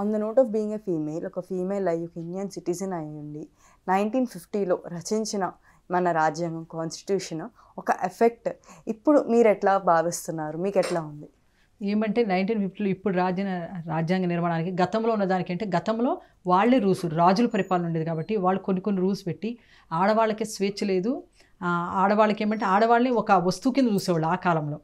on the note of being a female ఒక ఫీమేల్ లైఫ్ ఒక ఇండియన్ సిటిజన్ అయ్యండి నైన్టీన్ ఫిఫ్టీలో రచించిన మన రాజ్యాంగం కాన్స్టిట్యూషన్ ఒక ఎఫెక్ట్ ఇప్పుడు మీరు ఎట్లా భావిస్తున్నారు మీకు ఎట్లా ఉంది ఏమంటే నైన్టీన్ ఫిఫ్టీలో ఇప్పుడు రాజ్య రాజ్యాంగ నిర్మాణానికి గతంలో ఉన్న దానికంటే గతంలో వాళ్ళే రూల్స్ రాజుల పరిపాలన ఉండేది కాబట్టి వాళ్ళు కొన్ని కొన్ని రూల్స్ పెట్టి ఆడవాళ్ళకి స్వేచ్ఛ లేదు ఆడవాళ్ళకి ఏమంటే ఆడవాళ్ళని ఒక వస్తువు కింద చూసేవాళ్ళు ఆ కాలంలో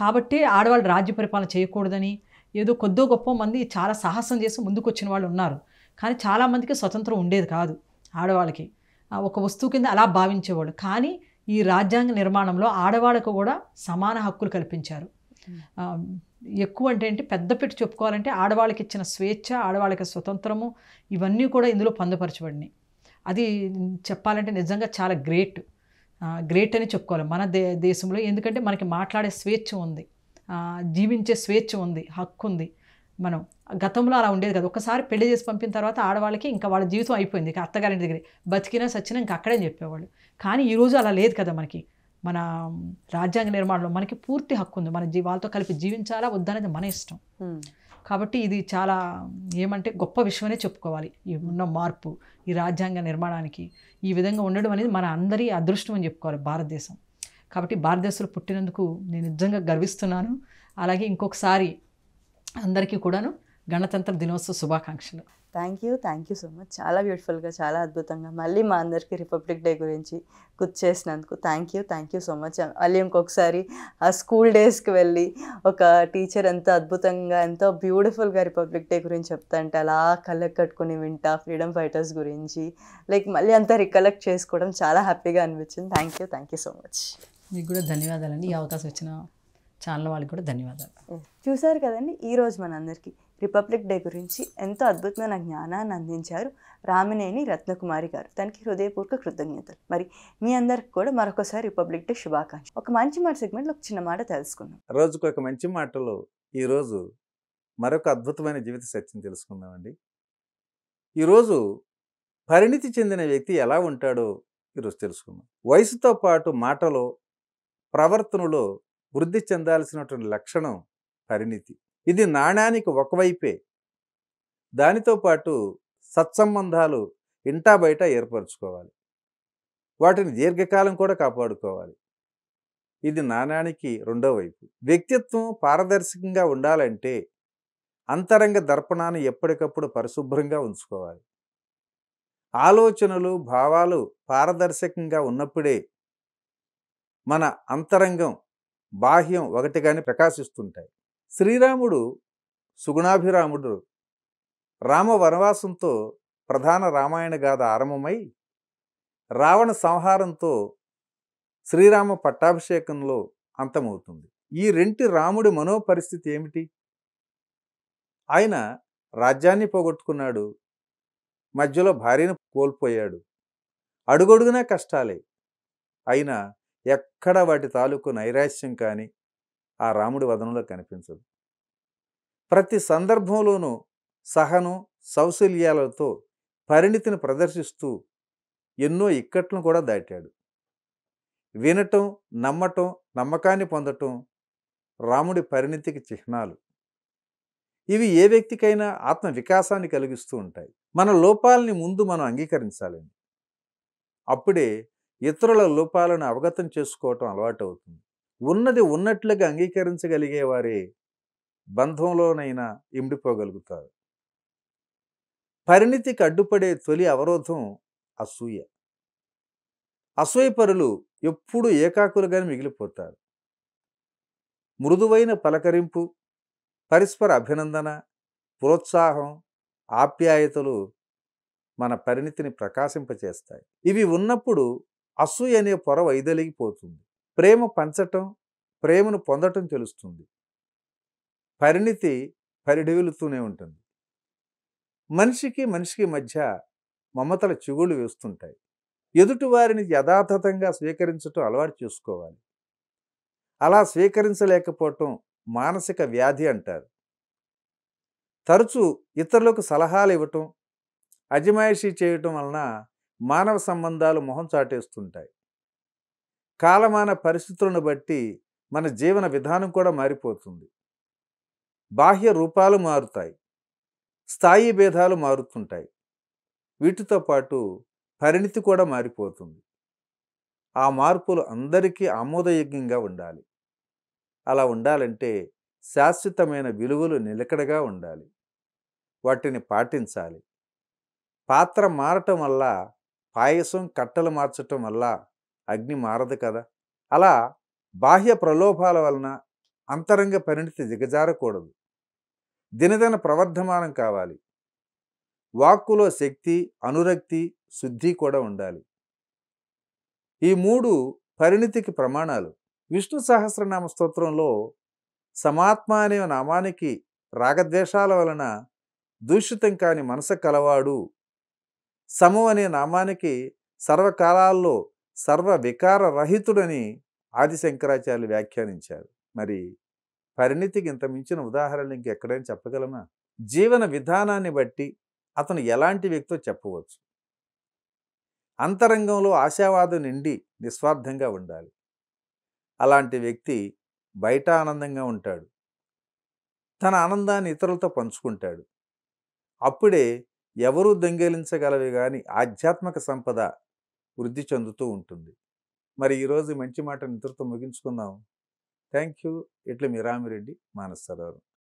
కాబట్టి ఆడవాళ్ళు రాజ్య పరిపాలన చేయకూడదని ఏదో కొద్దో గొప్ప మంది చాలా సాహసం చేసి ముందుకు వచ్చిన వాళ్ళు ఉన్నారు కానీ చాలామందికి స్వతంత్రం ఉండేది కాదు ఆడవాళ్ళకి ఒక వస్తువు కింద అలా భావించేవాడు కానీ ఈ రాజ్యాంగ నిర్మాణంలో ఆడవాళ్ళకు కూడా సమాన హక్కులు కల్పించారు ఎక్కువ అంటే ఏంటి పెద్ద పెట్టి చెప్పుకోవాలంటే ఆడవాళ్ళకి ఇచ్చిన స్వేచ్ఛ ఆడవాళ్ళకి స్వతంత్రము ఇవన్నీ కూడా ఇందులో పొందపరచబడినాయి అది చెప్పాలంటే నిజంగా చాలా గ్రేట్ గ్రేట్ అని చెప్పుకోవాలి మన దే దేశంలో ఎందుకంటే మనకి మాట్లాడే స్వేచ్ఛ ఉంది జీవించే స్వేచ్ఛ ఉంది హక్కు ఉంది మనం గతంలో అలా ఉండేది కదా ఒకసారి పెళ్లి చేసి పంపిన తర్వాత ఆడవాళ్ళకి ఇంకా వాళ్ళ జీవితం అయిపోయింది ఇక అత్తగారింటి దగ్గర బతికినా సచ్చినా ఇంకా అక్కడే చెప్పేవాళ్ళు కానీ ఈరోజు అలా లేదు కదా మనకి మన రాజ్యాంగ నిర్మాణంలో మనకి పూర్తి హక్కు ఉంది మన జీవాలతో కలిపి జీవించాలా వద్దనేది మన ఇష్టం కాబట్టి ఇది చాలా ఏమంటే గొప్ప విషయమనే చెప్పుకోవాలి ఈ ఉన్న మార్పు ఈ రాజ్యాంగ నిర్మాణానికి ఈ విధంగా ఉండడం అనేది మన అందరి అదృష్టం అని చెప్పుకోవాలి భారతదేశం కాబట్టి భారతదేశంలో పుట్టినందుకు నేను నిజంగా గర్విస్తున్నాను అలాగే ఇంకొకసారి అందరికీ కూడాను గణతంత్ర దినోత్సవ శుభాకాంక్షలు thank you thank you so much చాలా బ్యూటిఫుల్గా చాలా అద్భుతంగా మళ్ళీ మా అందరికీ రిపబ్లిక్ డే గురించి గుర్తు చేసినందుకు thank you thank you so much మళ్ళీ ఇంకొకసారి ఆ స్కూల్ డేస్కి వెళ్ళి ఒక టీచర్ ఎంత అద్భుతంగా ఎంతో బ్యూటిఫుల్గా రిపబ్లిక్ డే గురించి చెప్తా అంటే అలా కలెక్ట్ కట్టుకుని వింటా ఫ్రీడమ్ ఫైటర్స్ గురించి లైక్ మళ్ళీ అంతా రికలెక్ట్ చేసుకోవడం చాలా హ్యాపీగా అనిపించింది thank you thank you so much మీకు కూడా ధన్యవాదాలండి ఈ అవకాశం వచ్చిన ఛానల్ వాళ్ళకి కూడా ధన్యవాదాలు చూశారు కదండి ఈరోజు మనందరికి రిపబ్లిక్ డే గురించి ఎంతో అద్భుతమైన జ్ఞానాన్ని అందించారు రామినేని రత్నకుమారి గారు తనకి హృదయపూర్వక కృతజ్ఞతలు మరి మీ అందరికి కూడా మరొకసారి రిపబ్లిక్ డే శుభాకాంక్ష ఒక మంచి మాట సెగ్మెంట్లో ఒక చిన్న మాట తెలుసుకున్నాం రోజుకు ఒక మంచి మాటలో ఈరోజు మరొక అద్భుతమైన జీవిత సత్యం తెలుసుకుందామండి ఈరోజు పరిణితి చెందిన వ్యక్తి ఎలా ఉంటాడో ఈరోజు తెలుసుకుందాం వయసుతో పాటు మాటలో ప్రవర్తనలో వృద్ధి చెందాల్సినటువంటి లక్షణం పరిణితి ఇది నాణ్యానికి ఒకవైపే దానితో పాటు సత్సంబంధాలు ఇంటా బయట ఏర్పరచుకోవాలి వాటిని దీర్ఘకాలం కూడా కాపాడుకోవాలి ఇది నాణ్యానికి రెండో వైపు వ్యక్తిత్వం పారదర్శకంగా ఉండాలంటే అంతరంగ దర్పణాన్ని ఎప్పటికప్పుడు పరిశుభ్రంగా ఉంచుకోవాలి ఆలోచనలు భావాలు పారదర్శకంగా ఉన్నప్పుడే మన అంతరంగం బాహ్యం ఒకటిగానే ప్రకాశిస్తుంటాయి శ్రీరాముడు సుగుణాభిరాముడు రామ వనవాసంతో ప్రధాన రామాయణ గాథ ఆరంభమై రావణ సంహారంతో శ్రీరామ పట్టాభిషేకంలో అంతమవుతుంది ఈ రెంటి రాముడి మనోపరిస్థితి ఏమిటి ఆయన రాజ్యాన్ని పోగొట్టుకున్నాడు మధ్యలో భార్యను కోల్పోయాడు అడుగొడుగునా కష్టాలే అయినా ఎక్కడ వాటి తాలూకు నైరాశ్యం కానీ ఆ రాముడి వదనంలో కనిపించదు ప్రతి సందర్భంలోనూ సహనం సౌశల్యాలతో పరిణితిని ప్రదర్శిస్తూ ఎన్నో ఇక్కట్లను కూడా దాటాడు వినటం నమ్మటం నమ్మకాన్ని పొందటం రాముడి పరిణితికి చిహ్నాలు ఇవి ఏ వ్యక్తికైనా ఆత్మ వికాసాన్ని కలిగిస్తూ ఉంటాయి మన లోపాలని ముందు మనం అంగీకరించాలండి అప్పుడే ఇతరుల లోపాలను అవగతం చేసుకోవటం అలవాటు అవుతుంది ఉన్నది ఉన్నట్లుగా అంగీకరించగలిగే వారి బంధంలోనైనా ఇమిడిపోగలుగుతారు పరిణితికి అడ్డుపడే తొలి అవరోధం అసూయ అసూయపరులు ఎప్పుడూ ఏకాకులుగానే మిగిలిపోతారు మృదువైన పలకరింపు పరస్పర అభినందన ప్రోత్సాహం ఆప్యాయతలు మన పరిణితిని ప్రకాశింపచేస్తాయి ఇవి ఉన్నప్పుడు అసూయ అనే పొర వైదొలిగిపోతుంది ప్రేమ పంచటం ప్రేమను పొందటం తెలుస్తుంది పరిణితి పరిడవిలుతూనే ఉంటుంది మనిషికి మనిషికి మధ్య మమతల చిగుళ్ళు వేస్తుంటాయి ఎదుటివారిని యథాతథంగా స్వీకరించటం అలవాటు చేసుకోవాలి అలా స్వీకరించలేకపోవటం మానసిక వ్యాధి అంటారు తరచూ ఇతరులకు సలహాలు ఇవ్వటం అజమాయిషీ చేయటం వలన మానవ సంబంధాలు మొహం చాటేస్తుంటాయి కాలమాన పరిస్థితులను బట్టి మన జీవన విధానం కూడా మారిపోతుంది బాహ్య రూపాలు మారుతాయి స్థాయి భేదాలు మారుతుంటాయి వీటితో పాటు పరిణితి కూడా మారిపోతుంది ఆ మార్పులు అందరికీ ఆమోదయోగ్యంగా ఉండాలి అలా ఉండాలంటే శాశ్వతమైన విలువలు నిలకడగా ఉండాలి వాటిని పాటించాలి పాత్ర మారటం వల్ల పాయసం కట్టలు మార్చటం వల్ల అగ్ని మారదు కదా అలా బాహ్య ప్రలోభాల వలన అంతరంగ పరిణితి దిగజారకూడదు దినదిన ప్రవర్ధమానం కావాలి వాక్కులో శక్తి అనురక్తి శుద్ధి కూడా ఉండాలి ఈ మూడు పరిణితికి ప్రమాణాలు విష్ణు సహస్రనామ స్తోత్రంలో సమాత్మ అనే నామానికి రాగద్వేషాల వలన దూషితం కాని మనసు కలవాడు సమం అనే నామానికి సర్వకాలాల్లో సర్వ వికార రహితుడని ఆదిశంకరాచార్యులు వ్యాఖ్యానించారు మరి పరిణితికి ఇంత మించిన ఉదాహరణ ఇంకెక్కడైనా చెప్పగలమా జీవన విధానాన్ని బట్టి అతను ఎలాంటి వ్యక్తో చెప్పవచ్చు అంతరంగంలో ఆశావాదం నిండి నిస్వార్థంగా ఉండాలి అలాంటి వ్యక్తి బయట ఆనందంగా ఉంటాడు తన ఆనందాన్ని ఇతరులతో పంచుకుంటాడు అప్పుడే ఎవరూ దొంగిలించగలవి కానీ ఆధ్యాత్మిక సంపద వృద్ధి చెందుతూ ఉంటుంది మరి ఈరోజు మంచి మాట నిద్రతో ముగించుకుందాం థ్యాంక్ యూ ఇట్ల మీరామిరెడ్డి మానసరావు